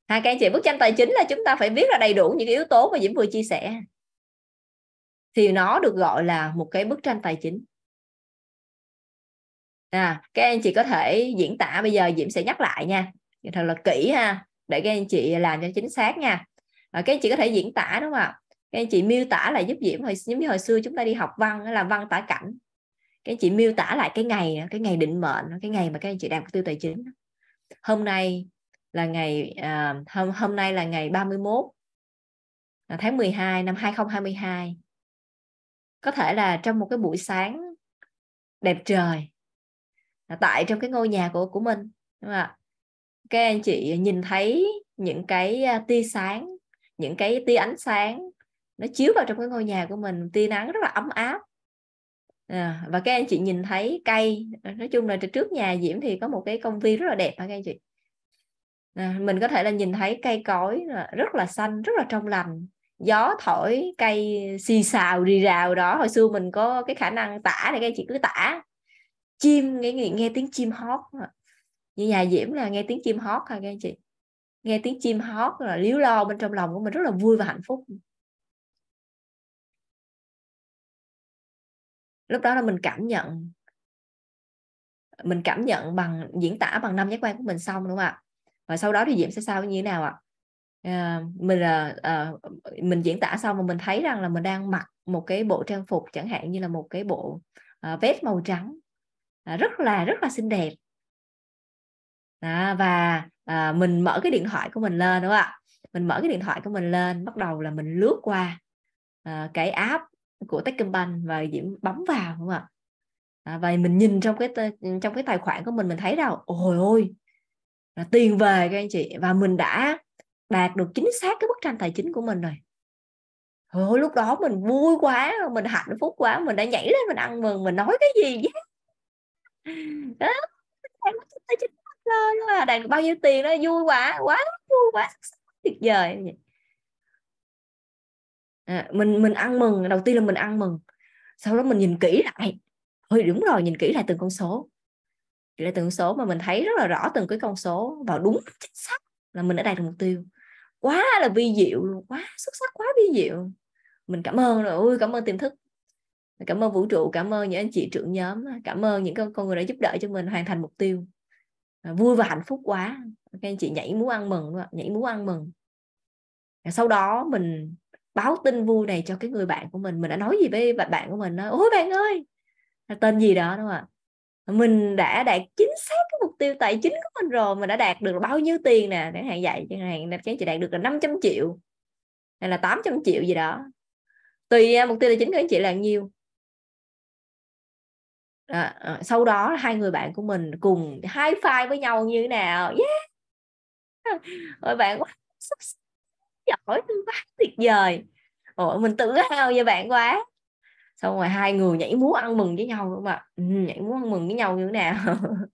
A: hai các anh chị bức tranh tài chính là chúng ta phải viết ra đầy đủ những yếu tố mà diễm vừa chia sẻ thì nó được gọi là một cái bức tranh tài chính à các anh chị có thể diễn tả bây giờ diễm sẽ nhắc lại nha thật là kỹ ha để các anh chị làm cho chính xác nha à, các anh chị có thể diễn tả đúng không ạ các anh chị miêu tả là giúp diễm hồi giống như hồi xưa chúng ta đi học văn là văn tả cảnh các anh chị miêu tả lại cái ngày cái ngày định mệnh cái ngày mà các anh chị đạt mục tiêu tài chính hôm nay là ngày à, hôm hôm nay là ngày 31 à, tháng 12 năm 2022 có thể là trong một cái buổi sáng đẹp trời tại trong cái ngôi nhà của của mình đúng không ạ các anh chị nhìn thấy những cái à, tia sáng những cái tia ánh sáng nó chiếu vào trong cái ngôi nhà của mình tia nắng rất là ấm áp à, và các anh chị nhìn thấy cây nói chung là trước nhà diễm thì có một cái công viên rất là đẹp hả các anh chị à, mình có thể là nhìn thấy cây cối rất là xanh rất là trong lành gió thổi cây xì xào rì rào đó hồi xưa mình có cái khả năng tả này các anh chị cứ tả chim nghe, nghe nghe tiếng chim hót như nhà diễm là nghe tiếng chim hót ha các anh chị nghe tiếng chim hót là líu lo bên trong lòng của mình rất là vui và hạnh phúc
B: lúc đó là mình cảm
A: nhận mình cảm nhận bằng diễn tả bằng năm giác quan của mình xong đúng không ạ và sau đó thì diễm sẽ sao như thế nào ạ à, mình là ờ, à, ờ, mình diễn tả xong mà mình thấy rằng là mình đang mặc một cái bộ trang phục chẳng hạn như là một cái bộ à, vest màu trắng à, rất là rất là xinh đẹp à, và à, mình mở cái điện thoại của mình lên đúng không ạ mình mở cái điện thoại của mình lên bắt đầu là mình lướt qua à, cái app của Techcombank và Diễm bấm vào đúng không ạ à, và mình nhìn trong cái trong cái tài khoản của mình mình thấy đâu ôi ôi là tiền về các anh chị và mình đã đạt được chính xác cái bức tranh tài chính của mình rồi Ôi, lúc đó mình vui quá mình hạnh phúc quá mình đã nhảy lên mình ăn mừng mình nói cái gì vậy đó đạt được bao nhiêu tiền đó vui quá quá vui quá tuyệt vời à, mình mình ăn mừng đầu tiên là mình ăn mừng sau đó mình nhìn kỹ lại ôi đúng rồi nhìn kỹ lại từng con số kỹ lại từng số mà mình thấy rất là rõ từng cái con số vào đúng chính xác là mình đã đạt được mục tiêu quá là vi diệu luôn quá xuất sắc quá vi diệu mình cảm ơn rồi ui cảm ơn tiềm thức cảm ơn vũ trụ cảm ơn những anh chị trưởng nhóm cảm ơn những con, con người đã giúp đỡ cho mình hoàn thành mục tiêu à, vui và hạnh phúc quá các anh chị nhảy múa ăn mừng nhảy múa ăn mừng sau đó mình báo tin vui này cho cái người bạn của mình mình đã nói gì với bạn của mình nói ôi bạn ơi tên gì đó đúng không ạ mình đã đạt chính xác cái mục tiêu tài chính của mình rồi mình đã đạt được bao nhiêu tiền nè chẳng hạn vậy chẳng hạn các chị đạt được là 500 triệu hay là 800 triệu gì đó tùy à, mục tiêu tài chính của anh chị là nhiêu à, à, sau đó hai người bạn của mình cùng hai file với nhau như thế nào yeah ôi bạn quá giỏi quá tuyệt vời ôi mình tự hào về bạn quá xong rồi hai người nhảy múa ăn mừng với nhau đúng không ạ ừ, nhảy múa ăn mừng với nhau như thế nào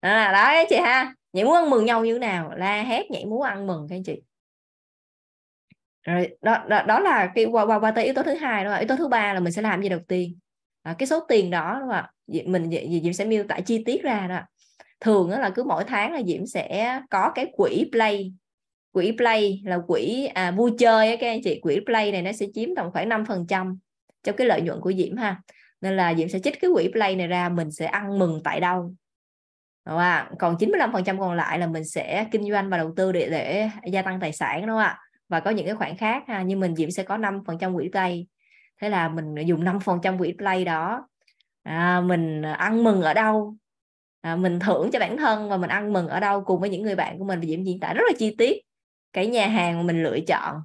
A: à, đấy chị ha nhảy múa ăn mừng nhau như thế nào la hét nhảy múa ăn mừng các anh chị rồi đó, đó, đó là cái qua qua qua tới yếu tố thứ hai đó yếu tố thứ ba là mình sẽ làm gì đầu tiên à, cái số tiền đó đúng không ạ mình gì diễm sẽ miêu tả chi tiết ra đó thường đó là cứ mỗi tháng là diễm sẽ có cái quỹ play quỹ play là quỹ à, vui chơi ấy, các anh chị quỹ play này nó sẽ chiếm tầm khoảng 5% trong cái lợi nhuận của Diễm ha nên là Diễm sẽ chích cái quỹ play này ra mình sẽ ăn mừng tại đâu đúng không ạ còn 95% còn lại là mình sẽ kinh doanh và đầu tư để để gia tăng tài sản đúng không ạ và có những cái khoản khác ha như mình Diễm sẽ có 5% quỹ play thế là mình dùng 5% quỹ play đó à, mình ăn mừng ở đâu à, mình thưởng cho bản thân và mình ăn mừng ở đâu cùng với những người bạn của mình và Diễm diễn tả rất là chi tiết cái nhà hàng mà mình lựa chọn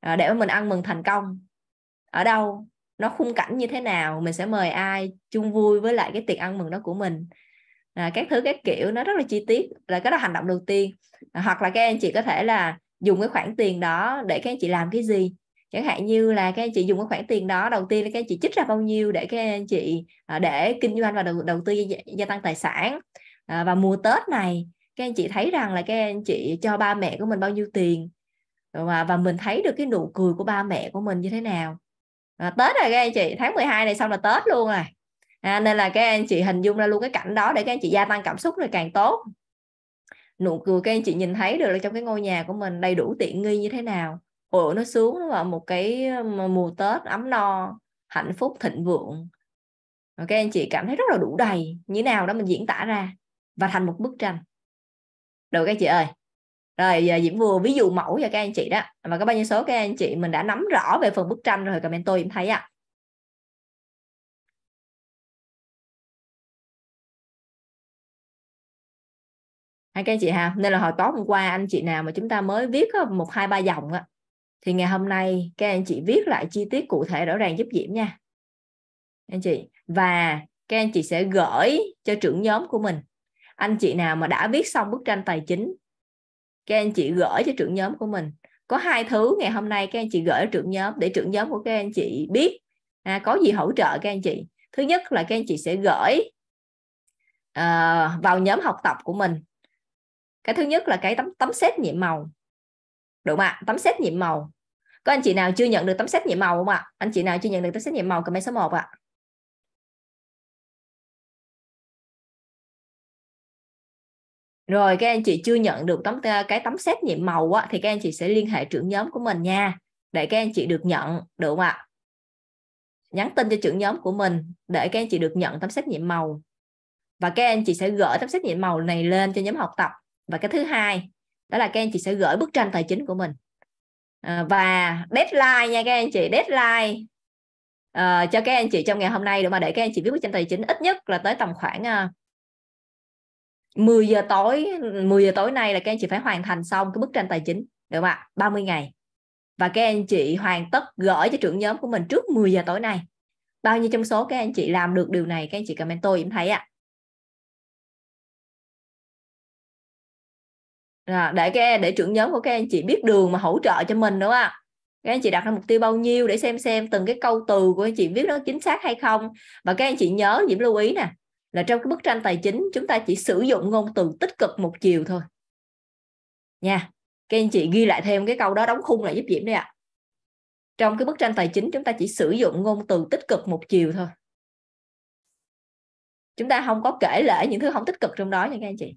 A: à, để mà mình ăn mừng thành công ở đâu nó khung cảnh như thế nào mình sẽ mời ai chung vui với lại cái tiệc ăn mừng đó của mình à, các thứ các kiểu nó rất là chi tiết là cái đó hành động đầu tiên à, hoặc là các anh chị có thể là dùng cái khoản tiền đó để các anh chị làm cái gì chẳng hạn như là các anh chị dùng cái khoản tiền đó đầu tiên là các anh chị trích ra bao nhiêu để các anh chị à, để kinh doanh và đầu, đầu tư gia, gia tăng tài sản à, và mùa tết này các anh chị thấy rằng là các anh chị cho ba mẹ của mình bao nhiêu tiền và và mình thấy được cái nụ cười của ba mẹ của mình như thế nào à, tết rồi các anh chị tháng 12 này xong là tết luôn rồi à, nên là các anh chị hình dung ra luôn cái cảnh đó để các anh chị gia tăng cảm xúc rồi càng tốt nụ cười các anh chị nhìn thấy được là trong cái ngôi nhà của mình đầy đủ tiện nghi như thế nào ủa nó xuống đúng không một cái ờ, mùa tết ấm no hạnh phúc thịnh vượng các anh chị cảm thấy rất là đủ đầy như nào đó mình diễn tả ra và thành một bức tranh được các chị ơi rồi Diễm vừa ví dụ mẫu cho các anh chị đó mà có bao nhiêu số các anh chị mình đã nắm rõ về phần bức tranh rồi comment tôi Diễm thấy ạ à. hai các anh chị ha nên là hồi tối hôm qua anh chị nào mà chúng ta mới viết một hai ba dòng á thì ngày hôm nay các anh chị viết lại chi tiết cụ thể rõ ràng giúp Diễm nha anh chị và các anh chị sẽ gửi cho trưởng nhóm của mình anh chị nào mà đã viết xong bức tranh tài chính các anh chị gửi cho trưởng nhóm của mình có hai thứ ngày hôm nay các anh chị gửi trưởng nhóm để trưởng nhóm của các anh chị biết à, có gì hỗ trợ các anh chị thứ nhất là các anh chị sẽ gửi à, vào nhóm học tập của mình cái thứ nhất là cái tấm tấm xét nhiệm màu được không ạ tấm xét nhiệm màu có anh chị nào chưa nhận được tấm xét nhiệm màu không ạ anh chị nào chưa nhận được tấm xét nhiệm màu comment số 1 ạ à? rồi các anh chị chưa nhận được tấm ờ, cái tấm xét nghiệm màu á, thì các anh chị sẽ liên hệ trưởng nhóm của mình nha để các anh chị được nhận được không ạ nhắn tin cho trưởng nhóm của mình để các anh chị được nhận tấm xét nghiệm màu và các anh chị sẽ gửi tấm xét nghiệm màu này lên cho nhóm học tập và cái thứ hai đó là các anh chị sẽ gửi bức tranh tài chính của mình ờ, và deadline nha các anh chị deadline uh, cho các anh chị trong ngày hôm nay để mà để các anh chị viết bức tranh tài chính ít nhất là tới tầm khoảng uh, 10 giờ tối 10 giờ tối nay là các anh chị phải hoàn thành xong cái bức tranh tài chính được không ạ 30 ngày và các anh chị hoàn tất gửi cho trưởng nhóm của mình trước 10 giờ tối nay bao nhiêu trong số các anh chị làm được điều này các anh chị comment tôi em thấy ạ à. À, để cái để trưởng nhóm của các anh chị biết đường mà hỗ trợ cho mình đúng không ạ các anh chị đặt ra mục tiêu bao nhiêu để xem xem từng cái câu từ của anh chị viết nó chính xác hay không và các anh chị nhớ diễm lưu ý nè là trong cái bức tranh tài chính chúng ta chỉ sử dụng ngôn từ tích cực một chiều thôi nha các anh chị ghi lại thêm cái câu đó đóng khung lại giúp diễm đi ạ à. trong cái bức tranh tài chính chúng ta chỉ sử dụng ngôn từ tích cực một chiều thôi chúng ta không có kể lể những thứ không tích cực trong đó nha các anh chị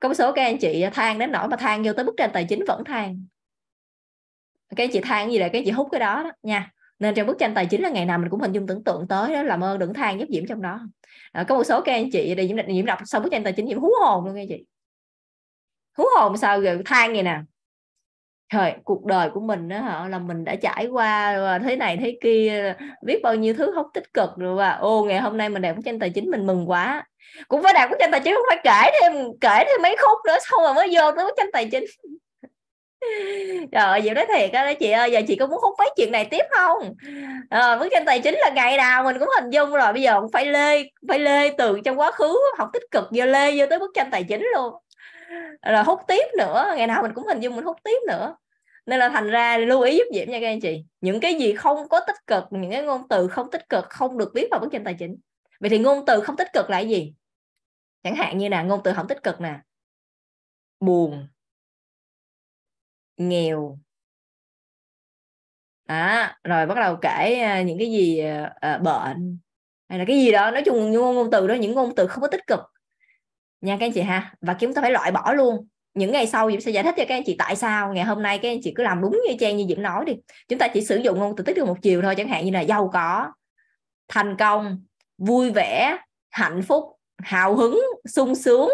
A: có một số các anh chị than đến nỗi mà than vô tới bức tranh tài chính vẫn than các anh chị than gì là các anh chị hút cái đó, đó nha nên trong bức tranh tài chính là ngày nào mình cũng hình dung tưởng tượng tới đó làm ơn đừng than giúp diễm trong đó à, có một số các anh chị đây diễm, diễm đọc sau bức tranh tài chính diễm hú hồn luôn nghe chị hú hồn sao rồi than vậy nè trời cuộc đời của mình đó hả là mình đã trải qua à, thế này thế kia biết bao nhiêu thứ không tích cực rồi và ô ngày hôm nay mình đạt bức tranh tài chính mình mừng quá cũng phải đạt bức tranh tài chính không phải kể thêm kể thêm mấy khúc nữa xong rồi mới vô tới bức tranh tài chính trời diệu nói thiệt đó, đó chị ơi giờ chị có muốn hút phát chuyện này tiếp không à, ờ, bức tranh tài chính là ngày nào mình cũng hình dung rồi bây giờ cũng phải lê phải lê từ trong quá khứ học tích cực giờ lê vô tới bức tranh tài chính luôn rồi hút tiếp nữa ngày nào mình cũng hình dung mình hút tiếp nữa nên là thành ra lưu ý giúp diễm nha các anh chị những cái gì không có tích cực những cái ngôn từ không tích cực không được viết vào bức tranh tài chính vậy thì ngôn từ không tích cực là cái gì chẳng hạn như là ngôn từ không tích cực nè
B: buồn nghèo
A: à, rồi bắt đầu kể à, những cái gì à, à, bệnh hay là cái gì đó nói chung những ngôn từ đó những ngôn từ không có tích cực nha các anh chị ha và chúng ta phải loại bỏ luôn những ngày sau Diễm sẽ giải thích cho các anh chị tại sao ngày hôm nay các anh chị cứ làm đúng như Trang như Diễm nói đi chúng ta chỉ sử dụng ngôn từ tích cực một chiều thôi chẳng hạn như là giàu có thành công vui vẻ hạnh phúc hào hứng sung sướng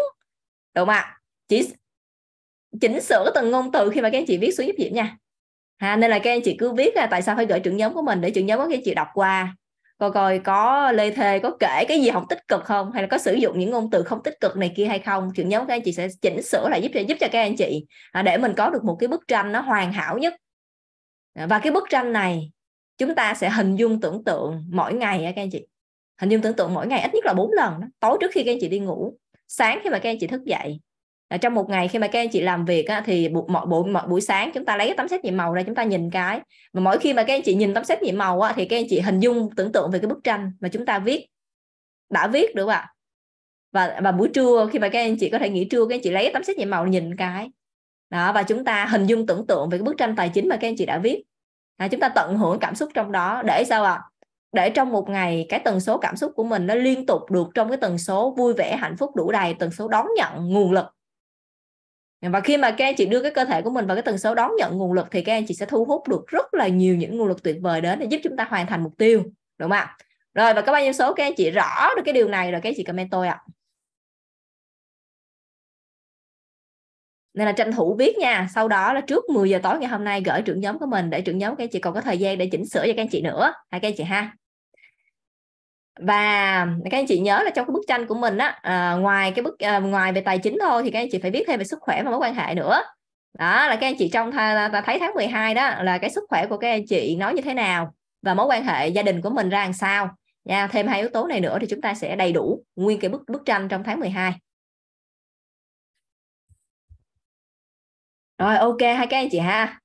A: đúng không ạ chỉ chỉnh sửa từng ngôn từ khi mà các anh chị viết xuống giúp diễm nha ha, nên là các anh chị cứ viết là tại sao phải gửi trưởng nhóm của mình để trưởng nhóm có các anh chị đọc qua coi coi có lê thê có kể cái gì không tích cực không hay là có sử dụng những ngôn từ không tích cực này kia hay không trưởng nhóm các anh chị sẽ chỉnh sửa lại giúp cho giúp cho các anh chị à, để mình có được một cái bức tranh nó hoàn hảo nhất và cái bức tranh này chúng ta sẽ hình dung tưởng tượng mỗi ngày các anh chị hình dung tưởng tượng mỗi ngày ít nhất là 4 lần đó. tối trước khi các anh chị đi ngủ sáng khi mà các anh chị thức dậy à, trong một ngày khi mà các anh chị làm việc á, thì bu- mọi buổi mọi buổi sáng chúng ta lấy cái tấm xét nhiệm màu ra chúng ta nhìn cái mà mỗi khi mà các anh chị nhìn tấm xét nhiệm màu á, thì các anh chị hình dung tưởng tượng về cái bức tranh mà chúng ta viết đã viết được ạ và và buổi trưa khi mà các anh chị có thể nghỉ trưa các anh chị lấy tấm xét nhiệm màu nhìn cái đó và chúng ta hình dung tưởng tượng về cái bức tranh tài chính mà các anh chị đã viết à, chúng ta tận hưởng cảm xúc trong đó để sao ạ để trong một ngày cái tần số cảm xúc của mình nó liên tục được trong cái tần số vui vẻ hạnh phúc đủ đầy tần số đón nhận nguồn lực và khi mà các anh chị đưa cái cơ thể của mình vào cái tần số đón nhận nguồn lực thì các anh chị sẽ thu hút được rất là nhiều những nguồn lực tuyệt vời đến để giúp chúng ta hoàn thành mục tiêu đúng không ạ rồi và có bao nhiêu số các anh chị rõ được cái điều này rồi các anh chị comment tôi ạ à. nên là tranh thủ viết nha sau đó là trước 10 giờ tối ngày hôm nay gửi trưởng nhóm của mình để trưởng nhóm các anh chị còn có thời gian để chỉnh sửa cho các anh chị nữa hai các anh chị ha và các anh chị nhớ là trong cái bức tranh của mình á à, ngoài cái bức à, ngoài về tài chính thôi thì các anh chị phải viết thêm về sức khỏe và mối quan hệ nữa đó là các anh chị trong ta, ta thấy tháng 12 đó là cái sức khỏe của các anh chị nói như thế nào và mối quan hệ gia đình của mình ra làm sao nha thêm hai yếu tố này nữa thì chúng ta sẽ đầy đủ nguyên cái bức bức tranh trong tháng 12 rồi ok hai các anh chị ha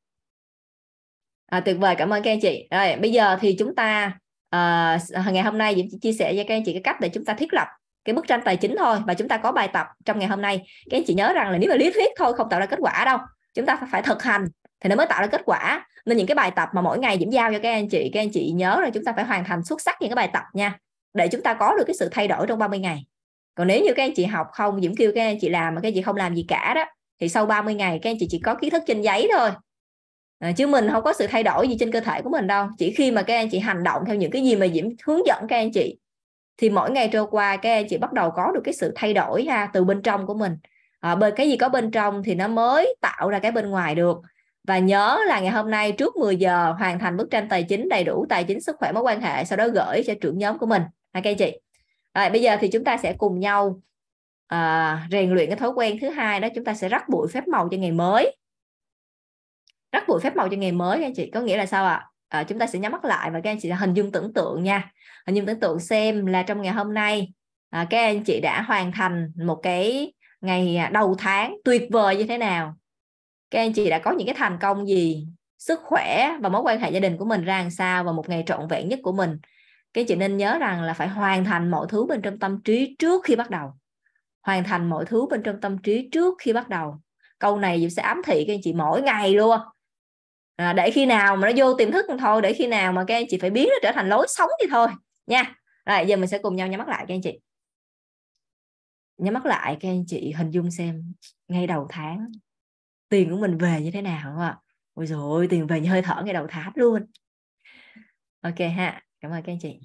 A: à, tuyệt vời cảm ơn các anh chị rồi bây giờ thì chúng ta à, ngày hôm nay diễm chỉ chia sẻ với các anh chị cái cách để chúng ta thiết lập cái bức tranh tài chính thôi và chúng ta có bài tập trong ngày hôm nay các anh chị nhớ rằng là nếu mà lý thuyết thôi không tạo ra kết quả đâu chúng ta phải thực hành thì nó mới tạo ra kết quả nên những cái bài tập mà mỗi ngày diễm giao cho các anh chị các anh chị nhớ là chúng ta phải hoàn thành xuất sắc những cái bài tập nha để chúng ta có được cái sự thay đổi trong 30 ngày còn nếu như các anh chị học không diễm kêu các anh chị làm mà các anh chị không làm gì cả đó thì sau 30 ngày các anh chị chỉ có kiến thức trên giấy thôi À, chứ mình không có sự thay đổi gì trên cơ thể của mình đâu chỉ khi mà các anh chị hành động theo những cái gì mà diễm hướng dẫn các anh chị thì mỗi ngày trôi qua các anh chị bắt đầu có được cái sự thay đổi ha từ bên trong của mình à, bởi cái gì có bên trong thì nó mới tạo ra cái bên ngoài được và nhớ là ngày hôm nay trước 10 giờ hoàn thành bức tranh tài chính đầy đủ tài chính sức khỏe mối quan hệ sau đó gửi cho trưởng nhóm của mình ha các anh chị à, bây giờ thì chúng ta sẽ cùng nhau à, rèn luyện cái thói quen thứ hai đó chúng ta sẽ rắc bụi phép màu cho ngày mới rắc bụi phép màu cho ngày mới các anh chị có nghĩa là sao ạ à? à, chúng ta sẽ nhắm mắt lại và các anh chị hình dung tưởng tượng nha hình dung tưởng tượng xem là trong ngày hôm nay à, các anh chị đã hoàn thành một cái ngày à, đầu tháng tuyệt vời như thế nào các anh chị đã có những cái thành công gì sức khỏe và mối quan hệ gia đình của mình ra làm sao và một ngày trọn vẹn nhất của mình các anh chị nên nhớ rằng là phải hoàn thành mọi thứ bên trong tâm trí trước khi bắt đầu hoàn thành mọi thứ bên trong tâm trí trước khi bắt đầu câu này Diệu sẽ ám thị các anh chị mỗi ngày luôn à, để khi nào mà nó vô tiềm thức thôi để khi nào mà các anh chị phải biến nó trở thành lối sống thì thôi nha rồi giờ mình sẽ cùng nhau nhắm mắt lại các anh chị nhắm mắt lại các anh chị hình dung xem ngay đầu tháng tiền của mình về như thế nào không ạ ôi rồi tiền về như hơi thở ngay đầu tháng luôn ok ha cảm ơn các anh chị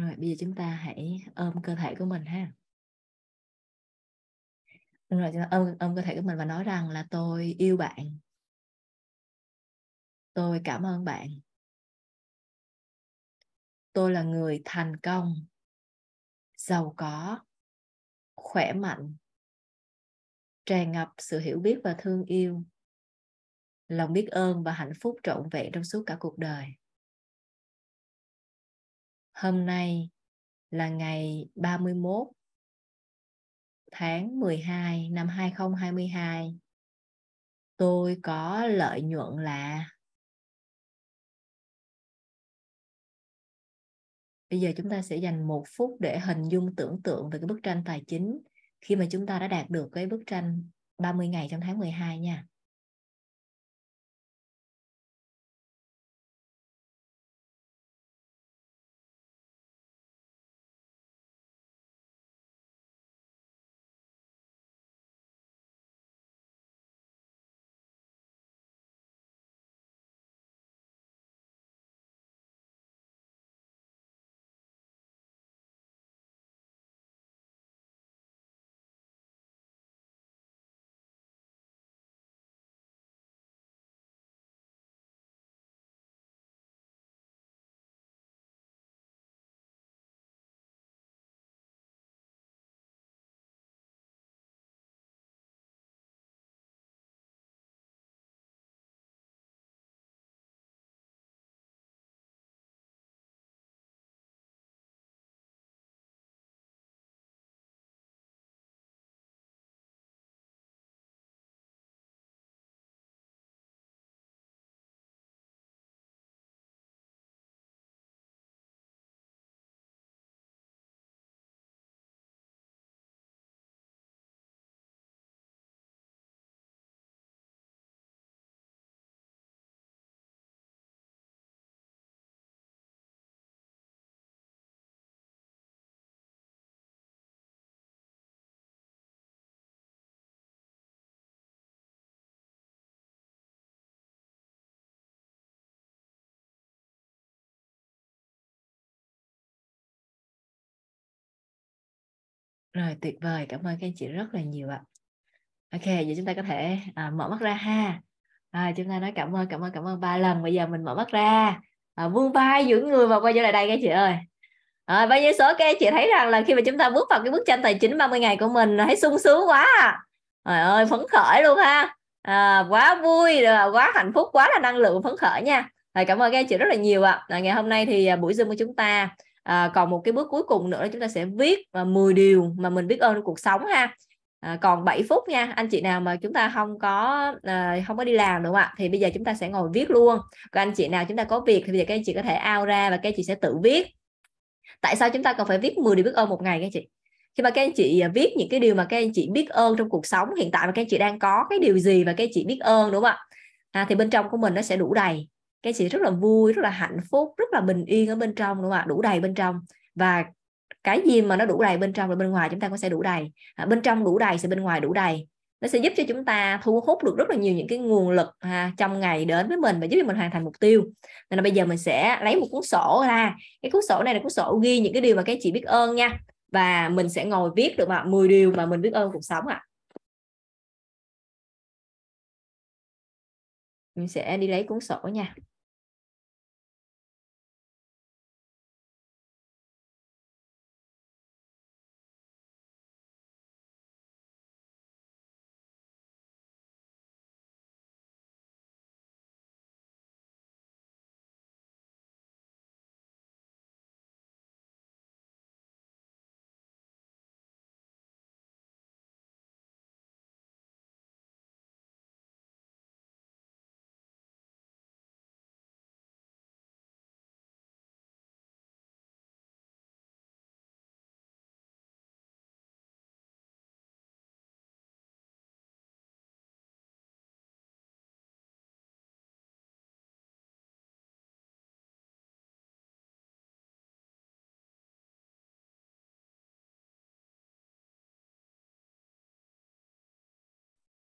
B: Rồi bây giờ chúng ta hãy ôm cơ thể của mình ha. Đúng rồi, chúng ta ôm, ôm cơ thể của mình và nói rằng là tôi yêu bạn. Tôi cảm ơn bạn. Tôi là người thành công, giàu có, khỏe mạnh, tràn ngập sự hiểu biết và thương yêu, lòng biết ơn và hạnh phúc trọn vẹn trong suốt cả cuộc đời.
A: Hôm nay là ngày 31 tháng 12 năm 2022. Tôi có lợi
B: nhuận là
A: Bây giờ chúng ta sẽ dành một phút để hình dung tưởng tượng về cái bức tranh tài chính khi mà chúng ta đã đạt được cái bức tranh 30 ngày trong tháng 12 nha.
B: rồi tuyệt vời cảm ơn các anh
A: chị rất là nhiều ạ ok giờ chúng ta có thể à, mở mắt ra ha à, chúng ta nói cảm ơn cảm ơn cảm ơn ba lần bây giờ mình mở mắt ra à, vươn vai giữ người và quay trở lại đây các chị ơi à, bao nhiêu số các anh chị thấy rằng là khi mà chúng ta bước vào cái bức tranh tài chính 30 ngày của mình thấy sung sướng quá à. trời à. ơi phấn khởi luôn ha à, quá vui quá hạnh phúc quá là năng lượng phấn khởi nha rồi cảm ơn các anh chị rất là nhiều ạ à. ngày hôm nay thì à, buổi zoom của chúng ta à, còn một cái bước cuối cùng nữa chúng ta sẽ viết và 10 điều mà mình biết ơn trong cuộc sống ha à, còn 7 phút nha anh chị nào mà chúng ta không có à, không có đi làm đúng không ạ thì bây giờ chúng ta sẽ ngồi viết luôn còn anh chị nào chúng ta có việc thì bây giờ các anh chị có thể ao ra và các anh chị sẽ tự viết tại sao chúng ta cần phải viết 10 điều biết ơn một ngày các anh chị khi mà các anh chị à, viết những cái điều mà các anh chị biết ơn trong cuộc sống hiện tại mà các anh chị đang có cái điều gì và các anh chị biết ơn đúng không ạ à, thì bên trong của mình nó sẽ đủ đầy cái chị rất là vui rất là hạnh phúc rất là bình yên ở bên trong đúng không ạ đủ đầy bên trong và cái gì mà nó đủ đầy bên trong là bên ngoài chúng ta cũng sẽ đủ đầy à, bên trong đủ đầy sẽ bên ngoài đủ đầy nó sẽ giúp cho chúng ta thu hút được rất là nhiều những cái nguồn lực ha, trong ngày đến với mình và giúp cho mình hoàn thành mục tiêu nên là bây giờ mình sẽ lấy một cuốn sổ ra cái cuốn sổ này là cuốn sổ ghi những cái điều mà các chị biết ơn nha và mình sẽ ngồi viết được mà 10 điều mà mình biết
B: ơn cuộc sống ạ à. mình sẽ đi lấy cuốn sổ nha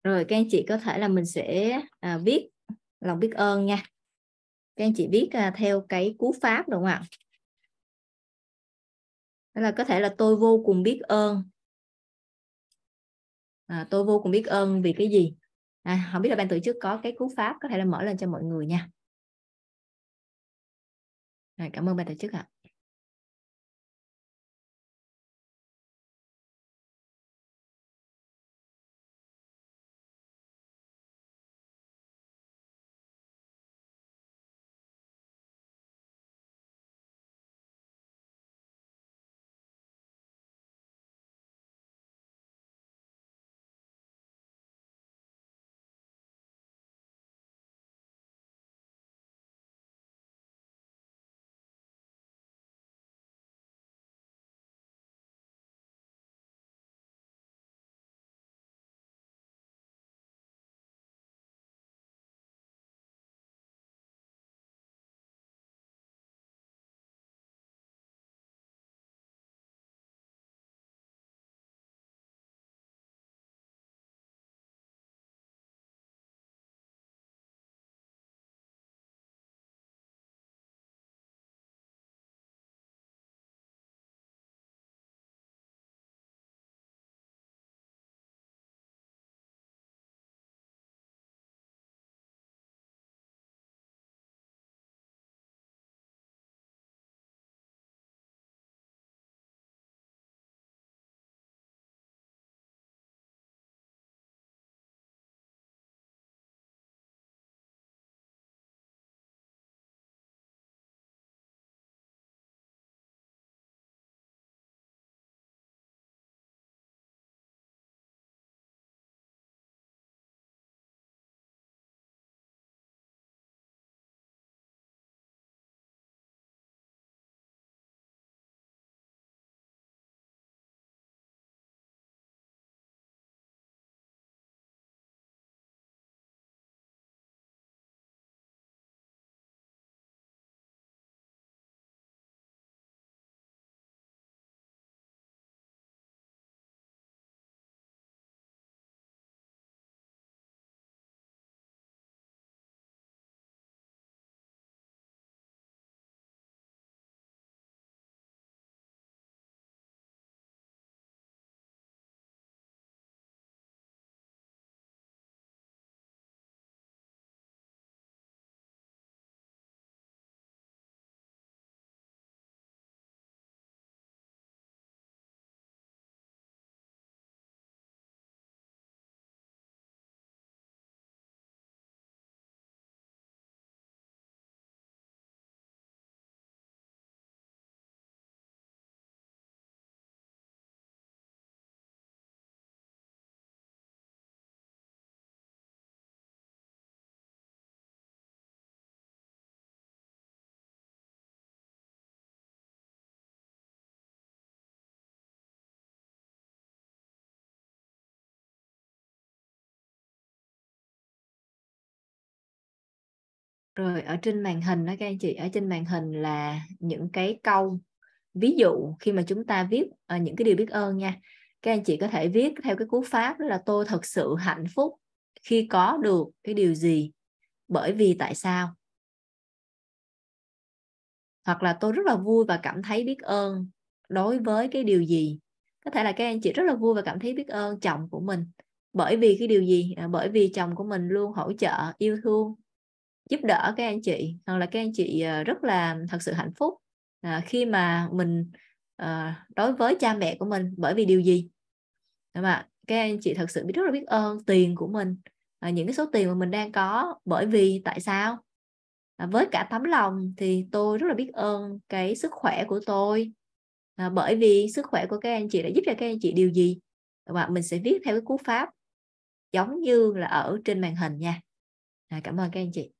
A: rồi các anh chị có thể là mình sẽ à, viết lòng biết ơn nha các anh chị viết à, theo cái cú pháp đúng không ạ
B: đó là có thể là tôi vô cùng biết ơn à, tôi vô cùng biết ơn vì cái gì à, không biết là ban tổ chức có cái cú pháp có thể là mở lên cho mọi người nha rồi, cảm ơn ban tổ chức ạ à.
A: rồi ở trên màn hình đó các anh chị ở trên màn hình là những cái câu ví dụ khi mà chúng ta viết uh, những cái điều biết ơn nha các anh chị có thể viết theo cái cú pháp là tôi thật sự hạnh phúc khi có được cái điều gì bởi vì tại sao hoặc là tôi rất là vui và cảm thấy biết ơn đối với cái điều gì có thể là các anh chị rất là vui và cảm thấy biết ơn chồng của mình bởi vì cái điều gì à, bởi vì chồng của mình luôn hỗ trợ yêu thương giúp đỡ các anh chị hoặc là các anh chị ờ, rất là thật sự hạnh phúc à, khi mà mình ờ, đối với cha mẹ của mình bởi vì điều gì đúng không ạ các anh chị thật sự biết rất là biết ơn tiền của mình à, những cái số tiền mà mình đang có bởi vì tại sao à, với cả tấm lòng thì tôi rất là biết ơn cái sức khỏe của tôi à, bởi vì sức khỏe của các anh chị đã giúp cho các anh chị điều gì và mình sẽ viết theo cái cú pháp giống như là ở trên màn hình nha à, cảm ơn các anh chị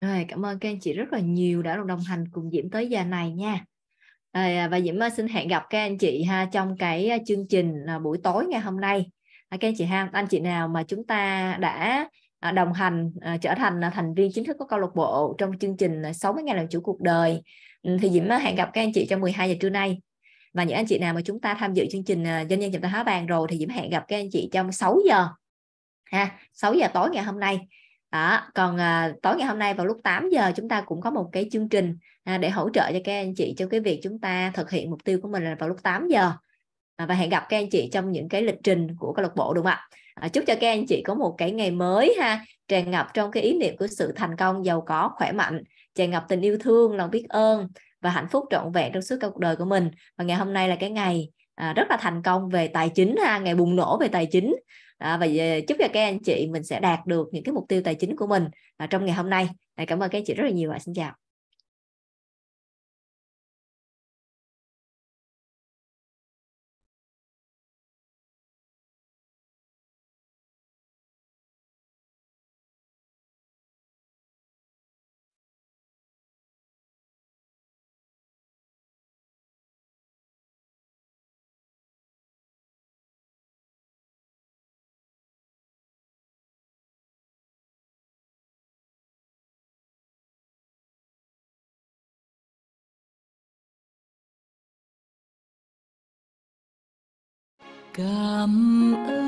B: Rồi, cảm ơn các anh
A: chị rất là nhiều đã đồng hành cùng Diễm tới giờ này nha. Rồi, à, và Diễm à, xin hẹn gặp các anh chị ha trong cái à, chương trình buổi tối ngày hôm nay. Các anh chị ha, anh chị nào mà chúng ta đã đồng hành trở thành thành viên chính thức của câu lạc bộ trong chương trình 60 ngày làm chủ cuộc đời ừ, thì Diễm hẹn gặp các anh chị trong 12 giờ trưa nay và những anh chị nào mà chúng ta tham dự chương trình doanh nhân chúng ta hóa vàng rồi thì Diễm hẹn gặp các anh chị trong 6 giờ ha 6 giờ tối ngày hôm nay đó còn à, tối ngày hôm nay vào lúc 8 giờ chúng ta cũng có một cái chương trình à, để hỗ trợ cho các anh chị cho cái việc chúng ta thực hiện mục tiêu của mình là vào lúc 8 giờ à, và hẹn gặp các anh chị trong những cái lịch trình của câu lạc bộ đúng không ạ à, chúc cho các anh chị có một cái ngày mới ha tràn ngập trong cái ý niệm của sự thành công giàu có khỏe mạnh tràn ngập tình yêu thương lòng biết ơn và hạnh phúc trọn vẹn trong suốt cuộc đời của mình và ngày hôm nay là cái ngày à, rất là thành công về tài chính ha ngày bùng nổ về tài chính à, và ờ, chúc cho các anh chị mình sẽ đạt được những cái mục tiêu tài chính của mình à, trong ngày hôm nay à, cảm ơn các anh chị rất là nhiều
B: và xin chào cảm ơn